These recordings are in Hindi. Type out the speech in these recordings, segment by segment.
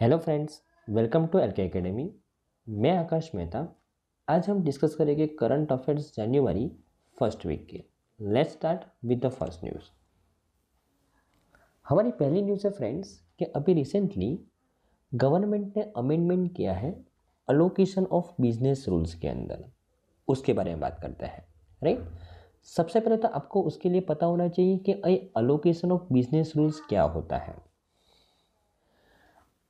Hello friends welcome to L K academy मैं आकाश मेहता आज हम डिस्कस करेंगे current affairs January first week के let's start with the first news हमारी पहली न्यूज़ है फ्रेंड्स कि अभी रिसेंटली गवर्नमेंट ने अमेंडमेंट किया है अलोकेशन ऑफ बिजनेस रूल्स के अंदर उसके बारे में बात करते हैं राइट सबसे पहले तो आपको उसके लिए पता होना चाहिए कि अलोकेशन ऑफ बिजनेस रूल्स क्या होता है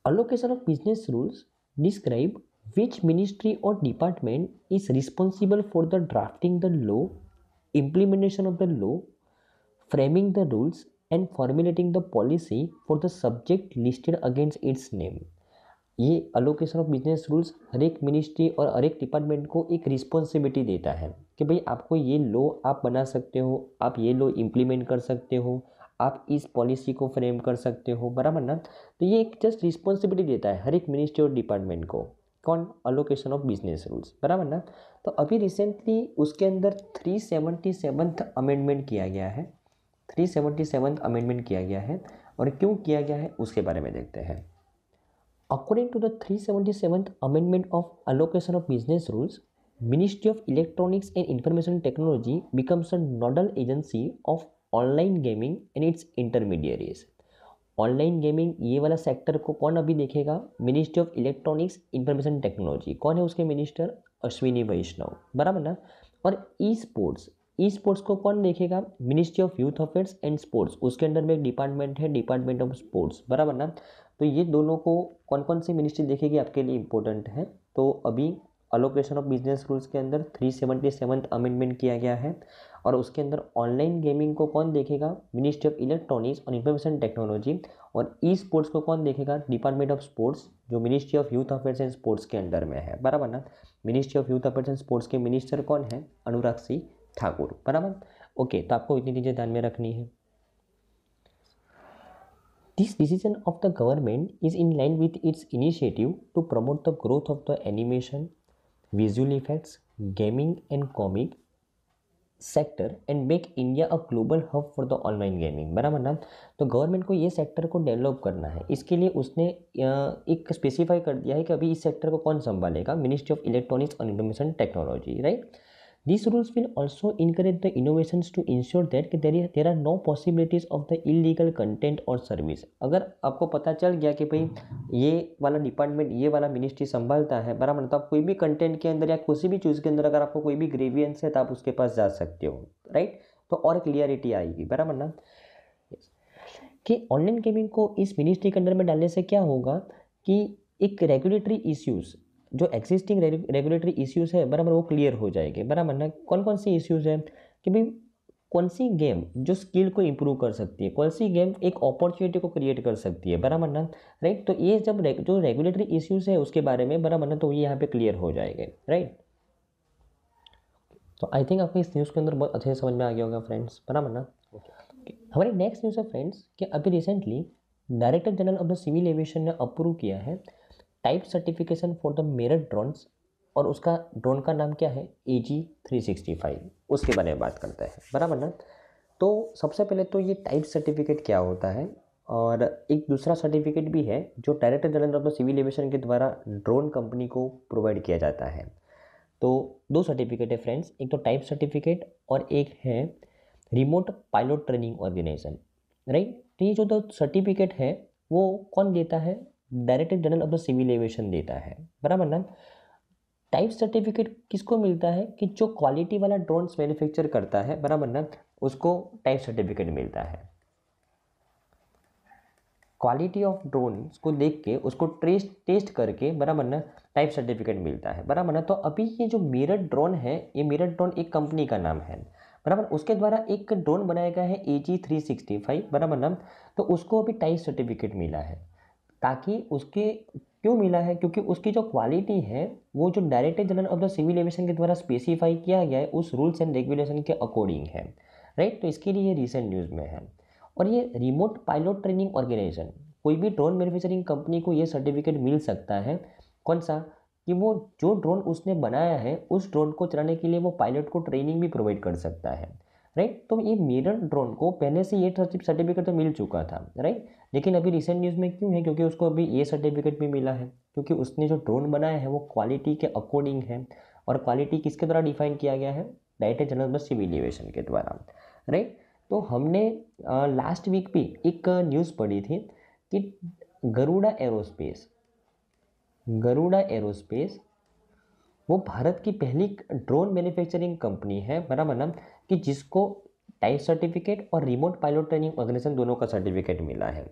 allocation of business rules describe which ministry or department is responsible for the drafting the law implementation of the law framing the rules and formulating the policy for the subject listed against its name ये अलोकेशन ऑफ बिजनेस रूल्स हर एक मिनिस्ट्री और हर एक डिपार्टमेंट को एक रिस्पॉन्सिबिलिटी देता है कि भाई आपको ये लो आप बना सकते हो आप ये लो इम्प्लीमेंट कर सकते हो आप इस पॉलिसी को फ्रेम कर सकते हो बराबर ना तो ये एक जस्ट रिस्पॉन्सिबिलिटी देता है हर एक मिनिस्ट्री और डिपार्टमेंट को कौन अलोकेशन ऑफ बिजनेस रूल्स बराबर ना तो अभी रिसेंटली उसके अंदर थ्री सेवेंटी सेवन्थ अमेंडमेंट किया गया है थ्री सेवेंटी सेवन्थ अमेंडमेंट किया गया है और क्यों किया गया है उसके बारे में देखते हैं according to the three seventy seventh amendment of allocation of business rules ministry of electronics and information technology becomes a nodal agency of online gaming and its intermediaries online gaming ये वाला सेक्टर को कौन अभी देखेगा ministry of electronics information technology कौन है उसके मिनिस्टर अश्विनी वैष्णव बराबर ना और ई स्पोर्ट्स ई स्पोर्ट्स को कौन देखेगा ministry of youth affairs and sports उसके अंडर में एक डिपार्टमेंट है डिपार्टमेंट ऑफ स्पोर्ट्स बराबर ना तो ये दोनों को कौन कौन सी मिनिस्ट्री देखेगी आपके लिए इंपॉर्टेंट है तो अभी अलोकेशन ऑफ बिजनेस रूल्स के अंदर थ्री सेवेंटी सेवन्थ अमेंडमेंट किया गया है और उसके अंदर ऑनलाइन गेमिंग को कौन देखेगा मिनिस्ट्री ऑफ इलेक्ट्रॉनिक्स और इन्फॉर्मेशन टेक्नोलॉजी और ई स्पोर्ट्स को कौन देखेगा डिपार्टमेंट ऑफ स्पोर्ट्स जो ministry of youth affairs and sports के अंडर में है बराबर ना ministry of youth affairs and sports के मिनिस्टर कौन है अनुराग सिंह ठाकुर बराबर ओके तो आपको इतनी चीज़ें ध्यान में रखनी है this decision of the government is in line with its initiative to promote the growth of the animation visual effects gaming and comic sector and make India a global hub for the online gaming बराबर ना तो गवर्नमेंट को ये सेक्टर को डेवलप करना है इसके लिए उसने एक स्पेसिफाई कर दिया है कि अभी इस सेक्टर को कौन संभालेगा मिनिस्ट्री ऑफ इलेक्ट्रॉनिक्स और information technology right These rules will also encourage the innovations to ensure that कि there there are no possibilities of the illegal content or service. अगर आपको पता चल गया कि भाई ये वाला डिपार्टमेंट ये वाला मिनिस्ट्री संभालता है बराबर तो आप कोई भी कंटेंट के अंदर या किसी भी चीज़ के अंदर अगर आपको कोई भी ग्रेवियंस है तो आप उसके पास जा सकते हो राइट तो और क्लियरिटी आएगी बराबर ना कि ऑनलाइन गेमिंग को इस मिनिस्ट्री के अंडर में डालने से क्या होगा कि एक रेगुलेटरी इश्यूज़ जो एक्जिस्टिंग रेगुलेटरी इश्यूज है बराबर वो क्लियर हो जाएंगे बराबर ना कौन कौन सी इश्यूज है कि भाई कौन सी गेम जो स्किल को इम्प्रूव कर सकती है कौन सी गेम एक अपॉर्चुनिटी को क्रिएट कर सकती है बराबर ना राइट तो ये जब रे, जो रेगुलेटरी इश्यूज है उसके बारे में बराबर ना तो ये यहाँ पे क्लियर हो जाएंगे राइट तो आई थिंक आपको इस न्यूज़ के अंदर बहुत अच्छे से समझ में आ गया होगा फ्रेंड्स बराबर ना हमारी नेक्स्ट न्यूज़ है फ्रेंड्स कि अभी recently director general of the civil aviation ने अप्रूव किया है type certification for the mirror drones और उसका ड्रोन का नाम क्या है A G three sixty five उसके बारे में बात करते हैं बराबर ना तो सबसे पहले तो ये टाइप सर्टिफिकेट क्या होता है और एक दूसरा सर्टिफिकेट भी है जो director general of the civil aviation के द्वारा ड्रोन कंपनी को प्रोवाइड किया जाता है तो दो सर्टिफिकेट है फ्रेंड्स एक तो टाइप सर्टिफिकेट और एक है remote pilot training organization right तो ये जो तो सर्टिफिकेट है वो कौन देता है director general the civil aviation देता है बराबर ना टाइप सर्टिफिकेट किसको मिलता है कि जो क्वालिटी वाला ड्रोन्स मैन्युफैक्चर करता है बराबर ना उसको टाइप सर्टिफिकेट मिलता है क्वालिटी ऑफ ड्रोन्स को देख के उसको टेस्ट टेस्ट करके बराबर ना टाइप सर्टिफिकेट मिलता है बराबर ना तो अभी ये जो मिरर ड्रोन है ये मिरर ड्रोन एक कंपनी का नाम है बराबर उसके द्वारा एक ड्रोन बनाया गया है A G three sixty five बराबर ना तो उसको अभी टाइप सर्टिफिकेट मिला है ताकि उसके क्यों मिला है क्योंकि उसकी जो क्वालिटी है वो जो director general of the civil aviation के द्वारा स्पेसिफाई किया गया है उस रूल्स एंड रेगुलेशन के अकॉर्डिंग है राइट तो इसके लिए ये रिसेंट न्यूज़ में है और ये रिमोट पायलट ट्रेनिंग ऑर्गेनाइजेशन कोई भी ड्रोन मैन्युफैक्चरिंग कंपनी को ये सर्टिफिकेट मिल सकता है कौन सा कि वो जो ड्रोन उसने बनाया है उस ड्रोन को चलाने के लिए वो पायलट को ट्रेनिंग भी प्रोवाइड कर सकता है राइट तो ये मिरर ड्रोन को पहले से ये सर्टिफिकेट तो मिल चुका था राइट लेकिन अभी रिसेंट न्यूज़ में क्यों है क्योंकि उसको अभी ये सर्टिफिकेट भी मिला है क्योंकि उसने जो ड्रोन बनाया है वो क्वालिटी के अकॉर्डिंग है और क्वालिटी किसके द्वारा डिफाइन किया गया है डायरेक्टर जनरल बस सिविल एवियशन के द्वारा राइट तो हमने आ, लास्ट वीक भी एक न्यूज़ पढ़ी थी कि गरुड़ा एरोस्पेस गरुड़ा एरोस्पेस वो भारत की पहली ड्रोन मैन्युफैक्चरिंग कंपनी है बराबर ना कि जिसको टाइप सर्टिफिकेट और रिमोट पायलट ट्रेनिंग ऑर्गेनाइजेशन दोनों का सर्टिफिकेट मिला है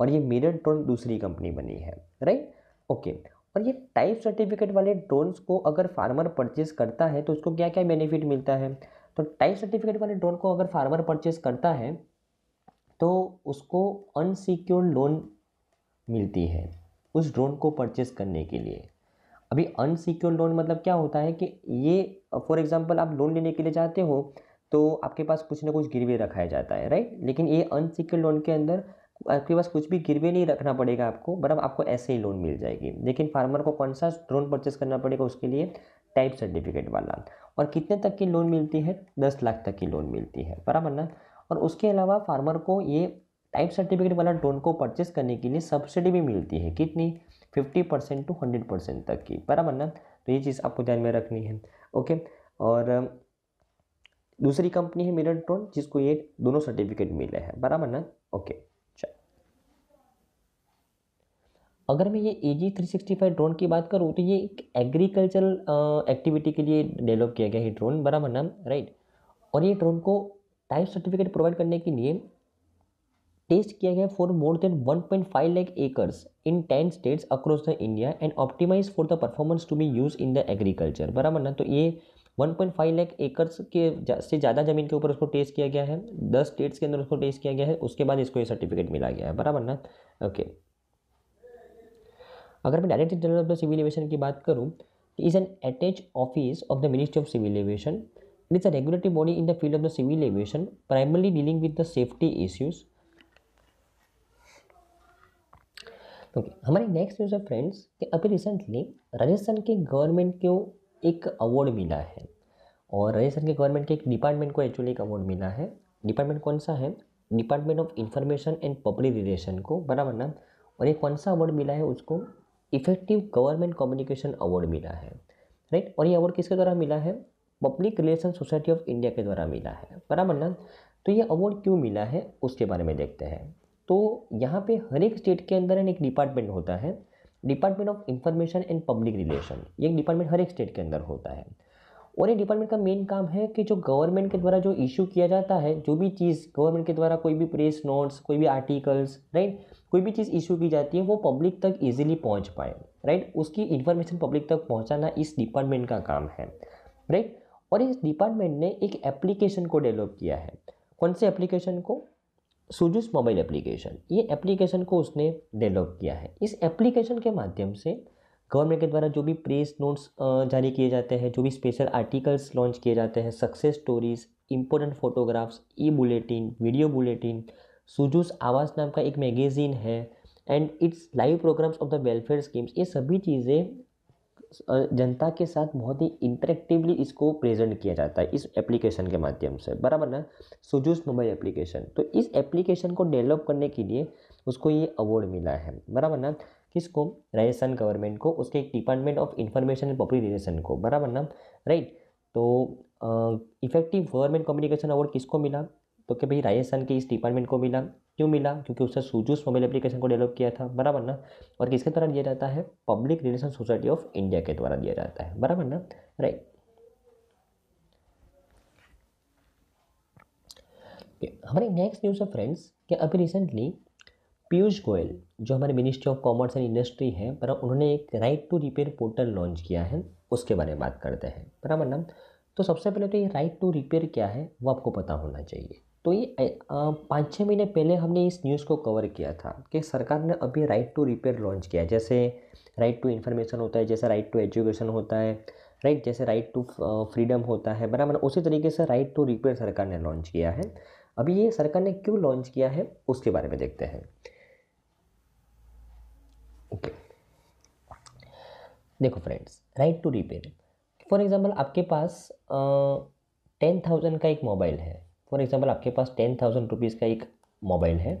और ये मिरर ड्रोन दूसरी कंपनी बनी है राइट ओके और ये टाइप सर्टिफिकेट वाले ड्रोन्स को अगर फार्मर परचेज करता है तो उसको क्या क्या बेनिफिट मिलता है तो टाइप सर्टिफिकेट वाले ड्रोन को अगर फार्मर परचेज करता है तो उसको अनसिक्योर लोन मिलती है उस ड्रोन को परचेज करने के लिए अभी अनसिक्योर लोन मतलब क्या होता है कि ये फॉर एग्जांपल आप लोन लेने के लिए जाते हो तो आपके पास कुछ ना कुछ गिरवे रखाया जाता है राइट लेकिन ये अनसिक्योर लोन के अंदर आपके पास कुछ भी गिरवे नहीं रखना पड़ेगा आपको बराबर आपको ऐसे ही लोन मिल जाएगी लेकिन फार्मर को कौन सा लोन परचेस करना पड़ेगा उसके लिए टाइप सर्टिफिकेट वाला और कितने तक की लोन मिलती है दस लाख तक की लोन मिलती है बराबर ना और उसके अलावा फार्मर को ये टाइप सर्टिफिकेट वाला लोन को परचेस करने के लिए सब्सिडी भी मिलती है कितनी fifty percent two hundred percent तक की बराबर ना तो ये चीज़ आपको ध्यान में रखनी है ओके और दूसरी कंपनी है मिरन टोन जिसको ये दोनों सर्टिफिकेट मिले हैं बराबर ना ओके अगर मैं ये A G three sixty five drone की बात करूँ तो ये एक एग्रीकल्चरल एक्टिविटी के लिए डेवलप किया गया है ड्रोन बराबर नाम राइट और ये ड्रोन को टाइप सर्टिफिकेट प्रोवाइड करने के लिए टेस्ट किया गया for more than 1.5 lakh acres in ten states across the India and optimise for the performance to be use in the agriculture बराबर ना तो ये one point five lakh acres के से ज़्यादा ज़मीन के ऊपर उसको टेस्ट किया गया है दस स्टेट्स के अंदर उसको टेस्ट किया गया है उसके बाद इसको ये सर्टिफिकेट मिला गया है बराबर ना ओके अगर मैं director general of the civil aviation की बात करूँ is an attach office of the ministry of civil aviation It is a regulatory body in the field of the civil aviation, primarily dealing with the safety issues. Okay हमारे नेक्स्ट न्यूज़ है फ्रेंड्स कि अभी रिसेंटली राजस्थान के गवर्नमेंट को एक अवार्ड मिला है और राजस्थान के गवर्नमेंट के एक डिपार्टमेंट को एक्चुअली एक अवार्ड मिला है डिपार्टमेंट कौन सा है department of information and public relation को बराबर ना और ये कौन सा अवार्ड मिला है उसको इफेक्टिव गवर्नमेंट कम्युनिकेशन अवार्ड मिला है राइट और ये अवार्ड किसके द्वारा मिला है public relation society of India के द्वारा मिला है बराबर ना तो ये अवार्ड क्यों मिला है उसके बारे में देखते हैं तो यहाँ पे हर एक स्टेट के अंदर एक डिपार्टमेंट होता है department of information and public relation ये डिपार्टमेंट हर एक स्टेट के अंदर होता है और ये डिपार्टमेंट का मेन काम है कि जो गवर्नमेंट के द्वारा जो इशू किया जाता है जो भी चीज़ गवर्नमेंट के द्वारा कोई भी प्रेस नोट्स कोई भी आर्टिकल्स राइट कोई भी चीज़ इशू की जाती है वो पब्लिक तक इजीली पहुंच पाए राइट उसकी इन्फॉर्मेशन पब्लिक तक पहुंचाना इस डिपार्टमेंट का काम है राइट और इस डिपार्टमेंट ने एक एप्लीकेशन को डेवलप किया है कौन से एप्लीकेशन को सुजुस मोबाइल एप्लीकेशन ये एप्लीकेशन को उसने डेवलप किया है इस एप्लीकेशन के माध्यम से गवर्नमेंट के द्वारा जो भी प्रेस नोट्स जारी किए जाते हैं जो भी स्पेशल आर्टिकल्स लॉन्च किए जाते हैं success stories important photographs e bulletin video bulletin सुजूस आवास नाम का एक मैगजीन है and it's live programmes of the welfare schemes ये सभी चीज़ें जनता के साथ बहुत ही इंटरेक्टिवली इसको प्रेजेंट किया जाता है इस एप्लीकेशन के माध्यम से बराबर ना सुजूस मोबाइल एप्लीकेशन तो इस एप्लीकेशन को डेवलप करने के लिए उसको ये अवार्ड मिला है बराबर ना किसको राजस्थान गवर्नमेंट को उसके एक department of information and public relation को बराबर ना राइट तो इफेक्टिव गवर्नमेंट कम्युनिकेशन अवार्ड किसको मिला तो कि भाई राजस्थान के इस डिपार्टमेंट को मिला क्यों मिला क्योंकि उसने सूजूस मोबाइल एप्लीकेशन को डेवलप किया था बराबर ना और किसके द्वारा दिया जाता है public relation society of India के द्वारा दिया जाता है बराबर ना राइट हमारी नेक्स्ट न्यूज़ है फ्रेंड्स कि अभी रिसेंटली पीयूष गोयल जो हमारे ministry of commerce and industry है पर उन्होंने एक right to repair portal launch किया है उसके बारे में बात करते हैं बराबर ना तो सबसे पहले तो ये राइट टू रिपेयर क्या है वो आपको पता होना चाहिए तो ये पाँच छः महीने पहले हमने इस न्यूज़ को कवर किया था कि सरकार ने अभी राइट टू रिपेयर लॉन्च किया जैसे राइट टू इन्फॉर्मेशन होता है जैसे राइट टू एजुकेशन होता है राइट जैसे राइट टू फ्रीडम होता है बराबर उसी तरीके से राइट टू रिपेयर सरकार ने लॉन्च किया है अभी ये सरकार ने क्यों लॉन्च किया है उसके बारे में देखते हैं ओके देखो friends right to repair for example आपके पास टेन थाउजेंड का एक मोबाइल है फॉर एग्जांपल आपके पास टेन थाउजेंड रुपीज़ का एक मोबाइल है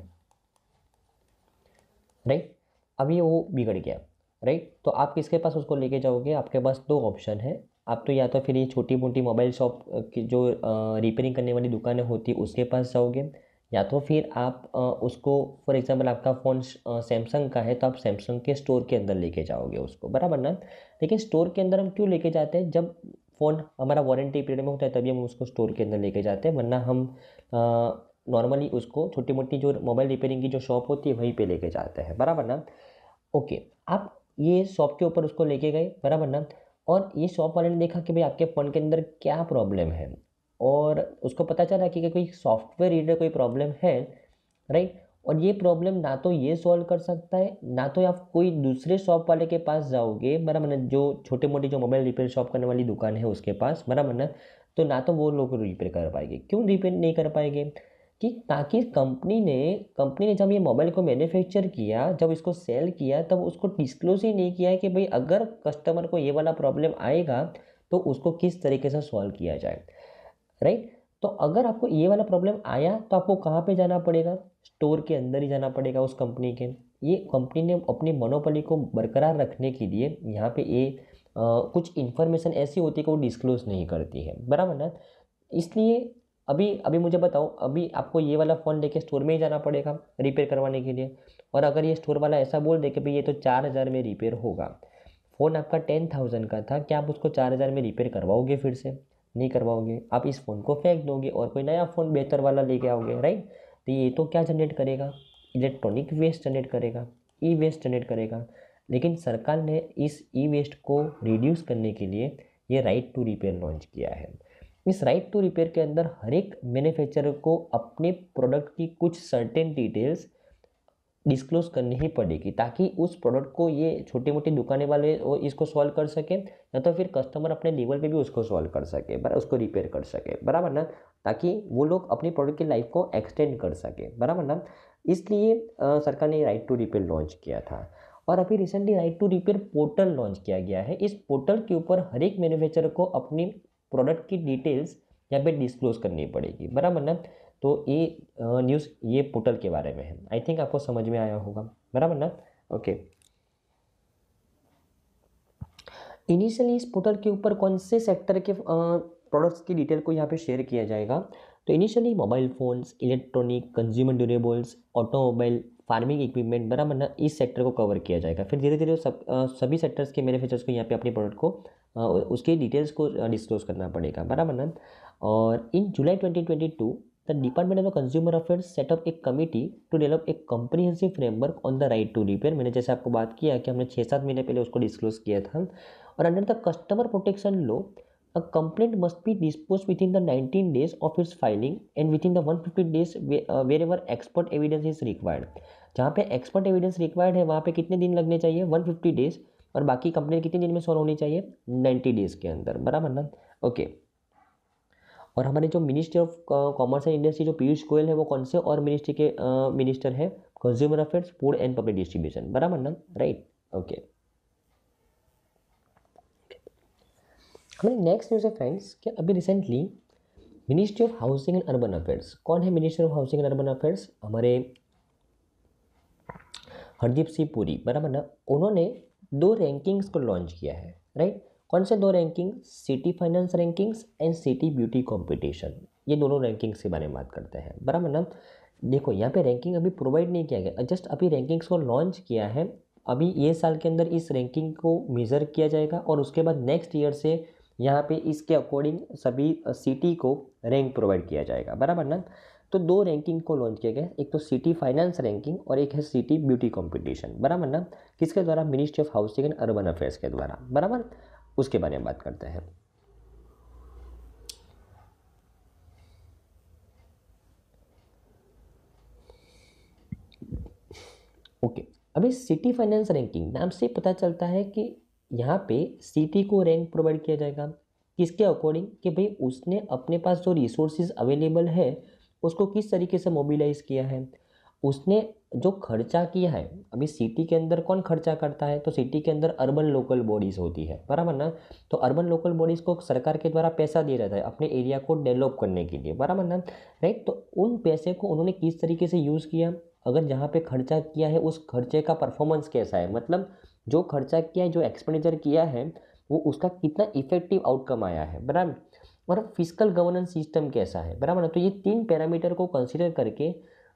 राइट अभी वो बिगड़ गया राइट तो आप किसके पास उसको लेके जाओगे आपके पास दो ऑप्शन है आप तो या तो फिर ये छोटी मोटी मोबाइल शॉप की जो रिपेयरिंग करने वाली दुकानें होती है उसके पास जाओगे या तो फिर आप उसको फॉर एग्जांपल आपका फ़ोन सैमसंग का है तो आप सैमसंग के स्टोर के अंदर लेके जाओगे उसको बराबर ना लेकिन स्टोर के अंदर हम क्यों लेके जाते हैं जब फ़ोन हमारा वारंटी पीरियड में होता है तभी हम उसको स्टोर के अंदर लेके जाते हैं वरना हम नॉर्मली उसको छोटी मोटी जो मोबाइल रिपेयरिंग की जो शॉप होती है वहीं पे लेके जाते हैं बराबर ना ओके आप ये शॉप के ऊपर उसको लेके गए बराबर ना और ये शॉप वाले ने देखा कि भाई आपके फ़ोन के अंदर क्या प्रॉब्लम है और उसको पता चला कि कोई सॉफ्टवेयर रिलेटेड कोई प्रॉब्लम है राइट और ये प्रॉब्लम ना तो ये सॉल्व कर सकता है ना तो आप कोई दूसरे शॉप वाले के पास जाओगे बराबर जो छोटे मोटे जो मोबाइल रिपेयर शॉप करने वाली दुकान है उसके पास बराबर ना तो ना तो वो लोग रिपेयर कर पाएंगे क्यों रिपेयर नहीं कर पाएंगे कि ताकि कंपनी ने कंपनी ने जब ये मोबाइल को मैन्युफैक्चर किया जब इसको सेल किया तब उसको डिस्क्लोज ही नहीं किया कि भाई अगर कस्टमर को ये वाला प्रॉब्लम आएगा तो उसको किस तरीके से सॉल्व किया जाए राइट तो अगर आपको ये वाला प्रॉब्लम आया तो आपको कहाँ पे जाना पड़ेगा स्टोर के अंदर ही जाना पड़ेगा उस कंपनी के ये कंपनी ने अपनी मनोपली को बरकरार रखने के लिए यहाँ पे ये आ, कुछ इन्फॉर्मेशन ऐसी होती है कि वो डिस्क्लोज नहीं करती है बराबर ना इसलिए अभी अभी मुझे बताओ अभी आपको ये वाला फ़ोन लेके स्टोर में ही जाना पड़ेगा रिपेयर करवाने के लिए और अगर ये स्टोर वाला ऐसा बोल दे कि भाई ये तो चार हज़ार में रिपेयर होगा फ़ोन आपका टेन थाउजेंड का था क्या आप उसको चार हज़ार में रिपेयर करवाओगे फिर से नहीं करवाओगे आप इस फ़ोन को फेंक दोगे और कोई नया फ़ोन बेहतर वाला लेके आओगे राइट तो ये तो क्या जनरेट करेगा इलेक्ट्रॉनिक वेस्ट जनरेट करेगा ई वेस्ट जनरेट करेगा लेकिन सरकार ने इस ई वेस्ट को रिड्यूस करने के लिए ये राइट टू रिपेयर लॉन्च किया है इस राइट टू रिपेयर के अंदर हर एक मैन्युफैक्चरर को अपने प्रोडक्ट की कुछ सर्टेन डिटेल्स डिस्क्लोज करनी ही पड़ेगी ताकि उस प्रोडक्ट को ये छोटी मोटी दुकानें वाले वो इसको सॉल्व कर सके या तो फिर कस्टमर अपने लेवल पे भी उसको सॉल्व कर सके बराबर उसको रिपेयर कर सके बराबर ना ताकि वो लोग अपनी प्रोडक्ट की लाइफ को एक्सटेंड कर सके बराबर ना इसलिए सरकार ने राइट टू रिपेयर लॉन्च किया था और अभी recently right to repair portal launch किया गया है इस पोर्टल के ऊपर हर एक मैन्युफैक्चरर को अपनी प्रोडक्ट की डिटेल्स यहाँ पे डिस्क्लोज करनी पड़ेगी बराबर ना तो ये न्यूज़ ये पोर्टल के बारे में है आई थिंक आपको समझ में आया होगा बराबर ना ओके इनिशियली इस पोर्टल के ऊपर कौन से सेक्टर के प्रोडक्ट्स की डिटेल को यहाँ पे शेयर किया जाएगा तो initially mobile phones electronic consumer durables automobile farming equipment बराबर ना इस सेक्टर को कवर किया जाएगा फिर धीरे धीरे सब सभी सेक्टर्स के फीचर्स को यहाँ पे अपने प्रोडक्ट को उसके डिटेल्स को डिस्क्लोज करना पड़ेगा बराबर ना और इन जुलाई 2022 the Department of Consumer Affairs set up a committee to develop a comprehensive framework on the right to repair मैंने जैसे आपको बात किया कि हमने छः सात महीने पहले उसको डिस्क्लोज किया था और under the customer protection law a complaint must be dispose within the nineteen days of its filing and within the one fifty days wherever expert evidence is required जहाँ पे एक्सपर्ट एविडेंस रिक्वायर्ड है वहाँ पे कितने दिन लगने चाहिए वन फिफ्टी डेज और बाकी कंप्लेंट कितने दिन में सॉल्व होनी चाहिए नाइन्टी डेज के अंदर बराबर ना ओके okay. और हमारे जो minister of commerce and industry जो पीयूष गोयल है वो कौन से और मिनिस्ट्री के मिनिस्टर uh, है consumer affairs food and public distribution बराबर ना राइट ओके हमारे नेक्स्ट न्यूज़ है फ्रेंड्स कि अभी recently ministry of housing and urban affairs कौन है minister of housing and urban affairs हमारे हरदीप सिंह पुरी बराबर ना उन्होंने दो रैंकिंग्स को लॉन्च किया है राइट कौन से दो ranking city finance rankings and city beauty competition ये दोनों रैंकिंग्स के बारे में बात करते हैं बराबर ना देखो यहाँ पे रैंकिंग अभी प्रोवाइड नहीं किया गया जस्ट अभी रैंकिंग्स को लॉन्च किया है अभी ये साल के अंदर इस रैंकिंग को मेज़र किया जाएगा और उसके बाद नेक्स्ट ईयर से यहाँ पे इसके अकॉर्डिंग सभी सिटी को रैंक प्रोवाइड किया जाएगा बराबर ना तो दो रैंकिंग को लॉन्च किया गया एक तो सिटी फाइनेंस रैंकिंग और एक है सिटी ब्यूटी कंपटीशन बराबर ना किसके द्वारा ministry of housing and urban affairs के द्वारा बराबर उसके बारे में बात करते हैं ओके okay. अभी सिटी फाइनेंस रैंकिंग नाम से पता चलता है कि यहाँ पे सिटी को रैंक प्रोवाइड किया जाएगा किसके अकॉर्डिंग कि भाई उसने अपने पास जो रिसोर्सेज अवेलेबल है उसको किस तरीके से मोबिलाइज किया है उसने जो खर्चा किया है अभी सिटी के अंदर कौन खर्चा करता है तो सिटी के अंदर अर्बन लोकल बॉडीज़ होती है बराबर ना तो अर्बन लोकल बॉडीज़ को सरकार के द्वारा पैसा दिया जाता है अपने एरिया को डेवलप करने के लिए बराबर ना राइट तो उन पैसे को उन्होंने किस तरीके से यूज़ किया अगर जहाँ पे खर्चा किया है उस खर्चे का परफॉर्मेंस कैसा है मतलब जो खर्चा किया है जो एक्सपेंडिचर किया है वो उसका कितना इफेक्टिव आउटकम आया है बराबर और फिजिकल गवर्नेंस सिस्टम कैसा है बराबर ना तो ये तीन पैरामीटर को कंसिडर करके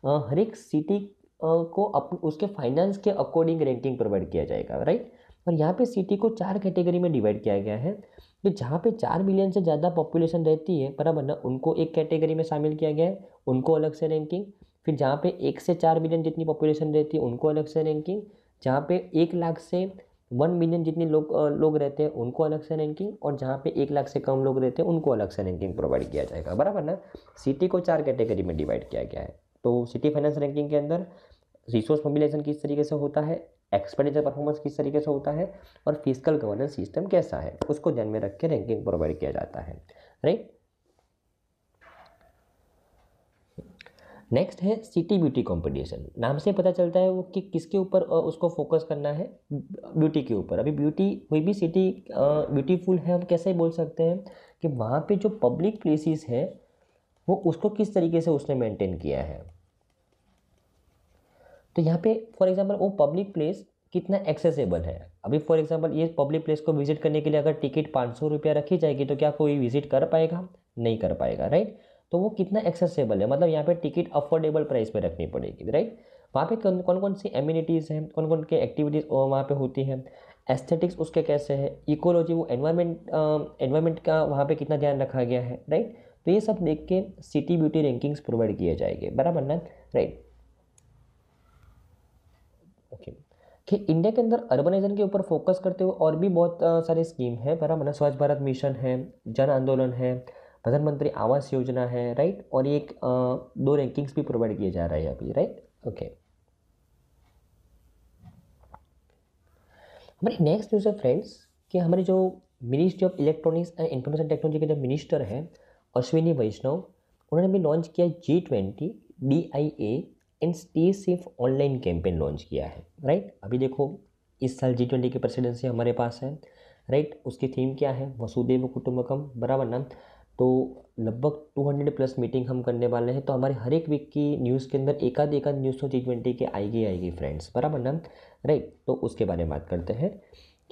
हर एक सिटी को अप उसके फाइनेंस के अकॉर्डिंग रैंकिंग प्रोवाइड किया जाएगा राइट और यहाँ पे सिटी को चार कैटेगरी में डिवाइड किया गया है तो जहाँ पे चार मिलियन से ज़्यादा पॉपुलेशन रहती है बराबर ना उनको एक कैटेगरी में शामिल किया गया है उनको अलग से रैंकिंग फिर जहाँ पे एक से चार मिलियन जितनी पॉपुलेशन रहती है उनको अलग से रैंकिंग जहाँ पे एक लाख से वन मिलियन जितनी लोग लोग रहते हैं उनको अलग से रैंकिंग और जहाँ पे एक लाख से कम लोग रहते हैं उनको अलग से रैंकिंग प्रोवाइड किया जाएगा बराबर ना सिटी को चार कैटेगरी में डिवाइड किया गया है तो सिटी फाइनेंस रैंकिंग के अंदर रिसोर्स मोबिलाइजेशन किस तरीके से होता है एक्सपेंडिचर परफॉर्मेंस किस तरीके से होता है और फिजिकल गवर्नेंस सिस्टम कैसा है उसको ध्यान में रख के रैंकिंग प्रोवाइड किया जाता है राइट नेक्स्ट है सिटी ब्यूटी कंपटीशन नाम से पता चलता है वो कि किसके ऊपर उसको फोकस करना है ब्यूटी के ऊपर अभी ब्यूटी कोई भी सिटी ब्यूटीफुल है हम कैसे बोल सकते हैं कि वहाँ पे जो पब्लिक प्लेसेस है वो उसको किस तरीके से उसने मेंटेन किया है तो यहाँ पे फॉर एग्जांपल वो पब्लिक प्लेस कितना एक्सेसिबल है अभी फॉर एग्जांपल ये पब्लिक प्लेस को विजिट करने के लिए अगर टिकट पाँच सौ रुपया रखी जाएगी तो क्या कोई विजिट कर पाएगा नहीं कर पाएगा राइट तो वो कितना एक्सेसिबल है मतलब यहाँ पे टिकट अफोर्डेबल प्राइस पे रखनी पड़ेगी राइट वहाँ पे कौन कौन कौन सी एम्यूनिटीज़ हैं कौन कौन के एक्टिविटीज़ वहाँ पर होती हैं एस्थेटिक्स उसके कैसे है इकोलॉजी वो एनवायरमेंट एनवायरमेंट का वहाँ पे कितना ध्यान रखा गया है राइट तो ये सब देख के सिटी ब्यूटी रैंकिंग्स प्रोवाइड किए जाएंगे बराबर ना राइट ओके कि इंडिया के अंदर अर्बनाइजेशन के ऊपर फोकस करते हुए और भी बहुत सारे स्कीम है बराबर ना स्वच्छ भारत मिशन है जन आंदोलन है प्रधानमंत्री आवास योजना है राइट और एक दो रैंकिंग्स भी प्रोवाइड किए जा रहे हैं अभी राइट ओके हमारे नेक्स्ट न्यूज़ है फ्रेंड्स कि हमारे जो ministry of electronics and information technology के जो मिनिस्टर है अश्विनी वैष्णव उन्होंने भी लॉन्च किया G twenty D I A and stay safe online campaign launch किया है राइट अभी देखो इस साल जी ट्वेंटी की प्रेसिडेंसी हमारे पास है राइट उसकी थीम क्या है वसुदेव कुटुम्बकम बराबर ना तो लगभग 200 प्लस मीटिंग हम करने वाले हैं तो हमारे हर एक वीक की न्यूज़ के अंदर एक आध न्यूज़ तो जी ट्वेंटी के आएगी आएगी फ्रेंड्स बराबर ना राइट तो उसके बारे में बात करते हैं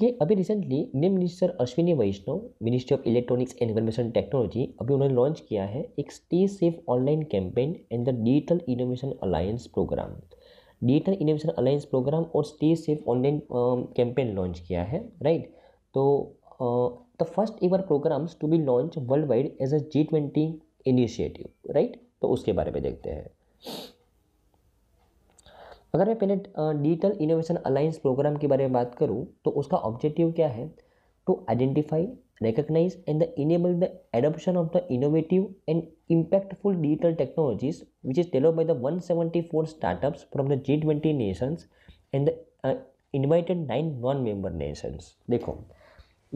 कि अभी रिसेंटली निम minister Ashwini Vaishnaw ministry of electronics and information technology अभी उन्होंने लॉन्च किया है एक stay safe online campaign and the digital innovation alliance programme digital innovation alliance programme और stay safe online campaign launch किया है राइट तो the first ever programmes to be launch worldwide as a G twenty initiative right तो उसके बारे में देखते हैं अगर मैं पहले डिजिटल इनोवेशन अलायंस प्रोग्राम के बारे में बात करूँ तो उसका ऑब्जेक्टिव क्या है to identify recognise and the enable the adoption of the innovative and impactful digital technologies which is develop by the one seventy four startup from the G twenty nations and the invited nine non member nations देखो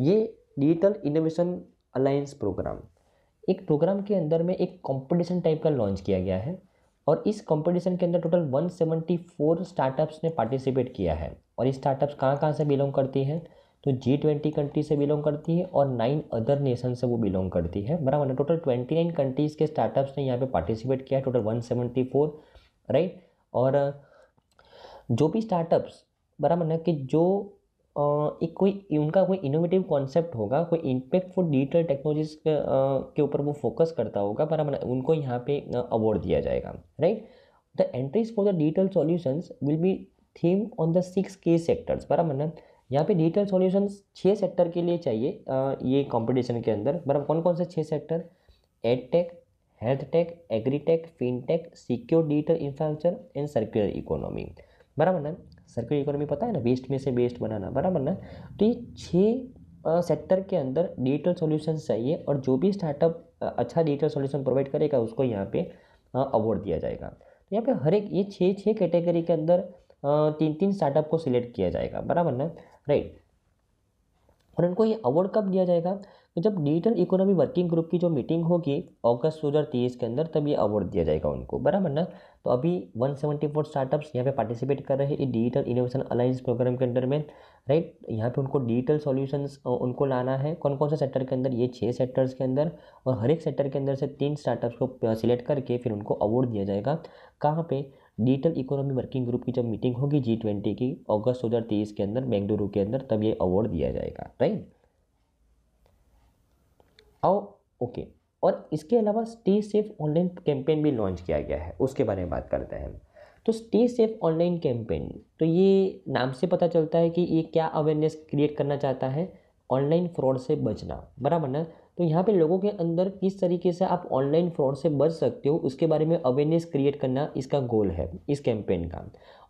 ये डिजिटल इनोवेशन अलायंस प्रोग्राम एक प्रोग्राम के अंदर में एक कॉम्पिटिशन टाइप का लॉन्च किया गया है और इस कंपटीशन के अंदर टोटल 174 स्टार्टअप्स ने पार्टिसिपेट किया है और ये स्टार्टअप्स कहाँ कहाँ से बिलोंग करती हैं तो जी ट्वेंटी कंट्री से बिलोंग करती है और नाइन अदर नेशन से वो बिलोंग करती है बराबर ना टोटल ट्वेंटी नाइन कंट्रीज़ के स्टार्टअप्स ने यहाँ पे पार्टिसिपेट किया है total one seventy four right और जो भी स्टार्टअप्स बराबर ना कि जो और एक कोई उनका कोई इनोवेटिव कॉन्सेप्ट होगा कोई इम्पेक्ट फॉर डिजिटल टेक्नोलॉजीज के ऊपर वो फोकस करता होगा पर हम उनको यहाँ पे अवार्ड दिया जाएगा right the entries for the digital solutions will be theme on the six key sectors बराबर ना यहाँ पे डिजिटल सॉल्यूशंस छः सेक्टर के लिए चाहिए आ, ये कॉम्पिटिशन के अंदर बराबर कौन कौन से छः sector edtech healthtech agritech fintech secure digital infrastructure and circular economy बराबर ना सर्कुलर इकोनॉमी पता है ना वेस्ट में से बेस्ट बनाना बराबर ना तो ये छः सेक्टर के अंदर डिजिटल सोल्यूशन चाहिए और जो भी स्टार्टअप अच्छा डिजिटल सोल्यूशन प्रोवाइड करेगा उसको यहाँ पे अवार्ड दिया जाएगा तो यहाँ पे हर एक ये छः छः कैटेगरी के अंदर तीन तीन स्टार्टअप को सिलेक्ट किया जाएगा बराबर ना राइट और इनको ये अवार्ड कब दिया जाएगा तो जब डिजिटल इकोनॉमी वर्किंग ग्रुप की जो मीटिंग होगी अगस्त दो हज़ार तेईस के अंदर तब ये अवार्ड दिया जाएगा उनको बराबर ना तो अभी वन सेवेंटी फोर स्टार्टअप्स यहाँ पे पार्टिसिपेट कर रहे हैं डिजिटल इनोवेशन अलाइंस प्रोग्राम के अंदर में राइट यहाँ पे उनको डिजिटल सॉल्यूशंस उनको लाना है कौन कौन से सेक्टर के अंदर ये छः सेक्टर्स के अंदर और हर एक सेक्टर के अंदर से तीन स्टार्टअप्स को सिलेक्ट करके फिर उनको अवार्ड दिया जाएगा कहाँ पर डिजिटल इकोनॉमी वर्किंग ग्रुप की जब मीटिंग होगी जी ट्वेंटी की अगस्त दो हज़ार तेईस के अंदर बेंगलुरु के अंदर तब ये अवार्ड दिया जाएगा राइट आओ ओके और इसके अलावा स्टे सेफ ऑनलाइन कैंपेन भी लॉन्च किया गया है उसके बारे में बात करते हैं हम तो स्टे सेफ ऑनलाइन कैंपेन तो ये नाम से पता चलता है कि ये क्या अवेयरनेस क्रिएट करना चाहता है ऑनलाइन फ्रॉड से बचना बराबर ना तो यहाँ पे लोगों के अंदर किस तरीके से आप ऑनलाइन फ्रॉड से बच सकते हो उसके बारे में अवेयरनेस क्रिएट करना इसका गोल है इस कैंपेन का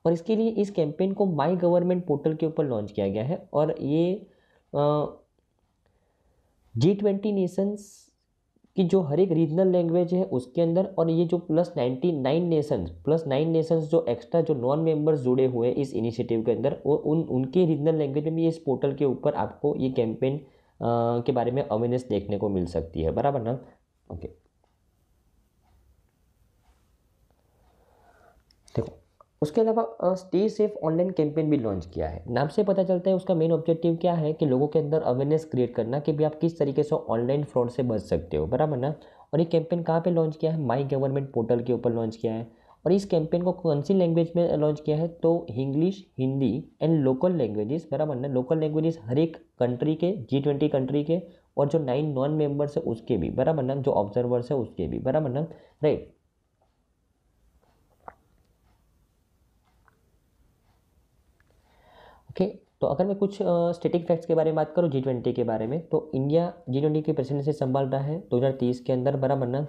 और इसके लिए इस कैंपेन को माई गवर्नमेंट पोर्टल के ऊपर लॉन्च किया गया है और ये आ, जी ट्वेंटी नेशंस की जो हर एक रीजनल लैंग्वेज है उसके अंदर और ये जो plus ninety nine nations plus nine nations जो एक्स्ट्रा जो नॉन मेंबर्स जुड़े हुए हैं इस इनिशिएटिव के अंदर और उन उनके रीजनल लैंग्वेज में भी इस पोर्टल के ऊपर आपको ये कैंपेन के बारे में अवेयरनेस देखने को मिल सकती है बराबर ना ओके देखो उसके अलावा स्टे सेफ ऑनलाइन कैंपेन भी लॉन्च किया है नाम से पता चलता है उसका मेन ऑब्जेक्टिव क्या है कि लोगों के अंदर अवेयरनेस क्रिएट करना कि भी आप किस तरीके से ऑनलाइन फ्रॉड से बच सकते हो बराबर ना और ये कैंपेन कहाँ पे लॉन्च किया है माई गवर्नमेंट पोर्टल के ऊपर लॉन्च किया है और इस कैंपेन को कौन सी लैंग्वेज में लॉन्च किया है तो English Hindi and local languages बराबर ना लोकल लैंग्वेजेस हर एक कंट्री के जी ट्वेंटी कंट्री के और जो नाइन नॉन मेंबर्स है उसके भी बराबर ना जो ऑब्जर्वर्स है उसके भी बराबर ना राइट ओके तो अगर मैं कुछ स्टेटिक फैक्ट्स के बारे में बात करूँ जी ट्वेंटी के बारे में तो इंडिया जी ट्वेंटी की प्रेसिडेंसी संभाल रहा है 2030 के अंदर बराबर ना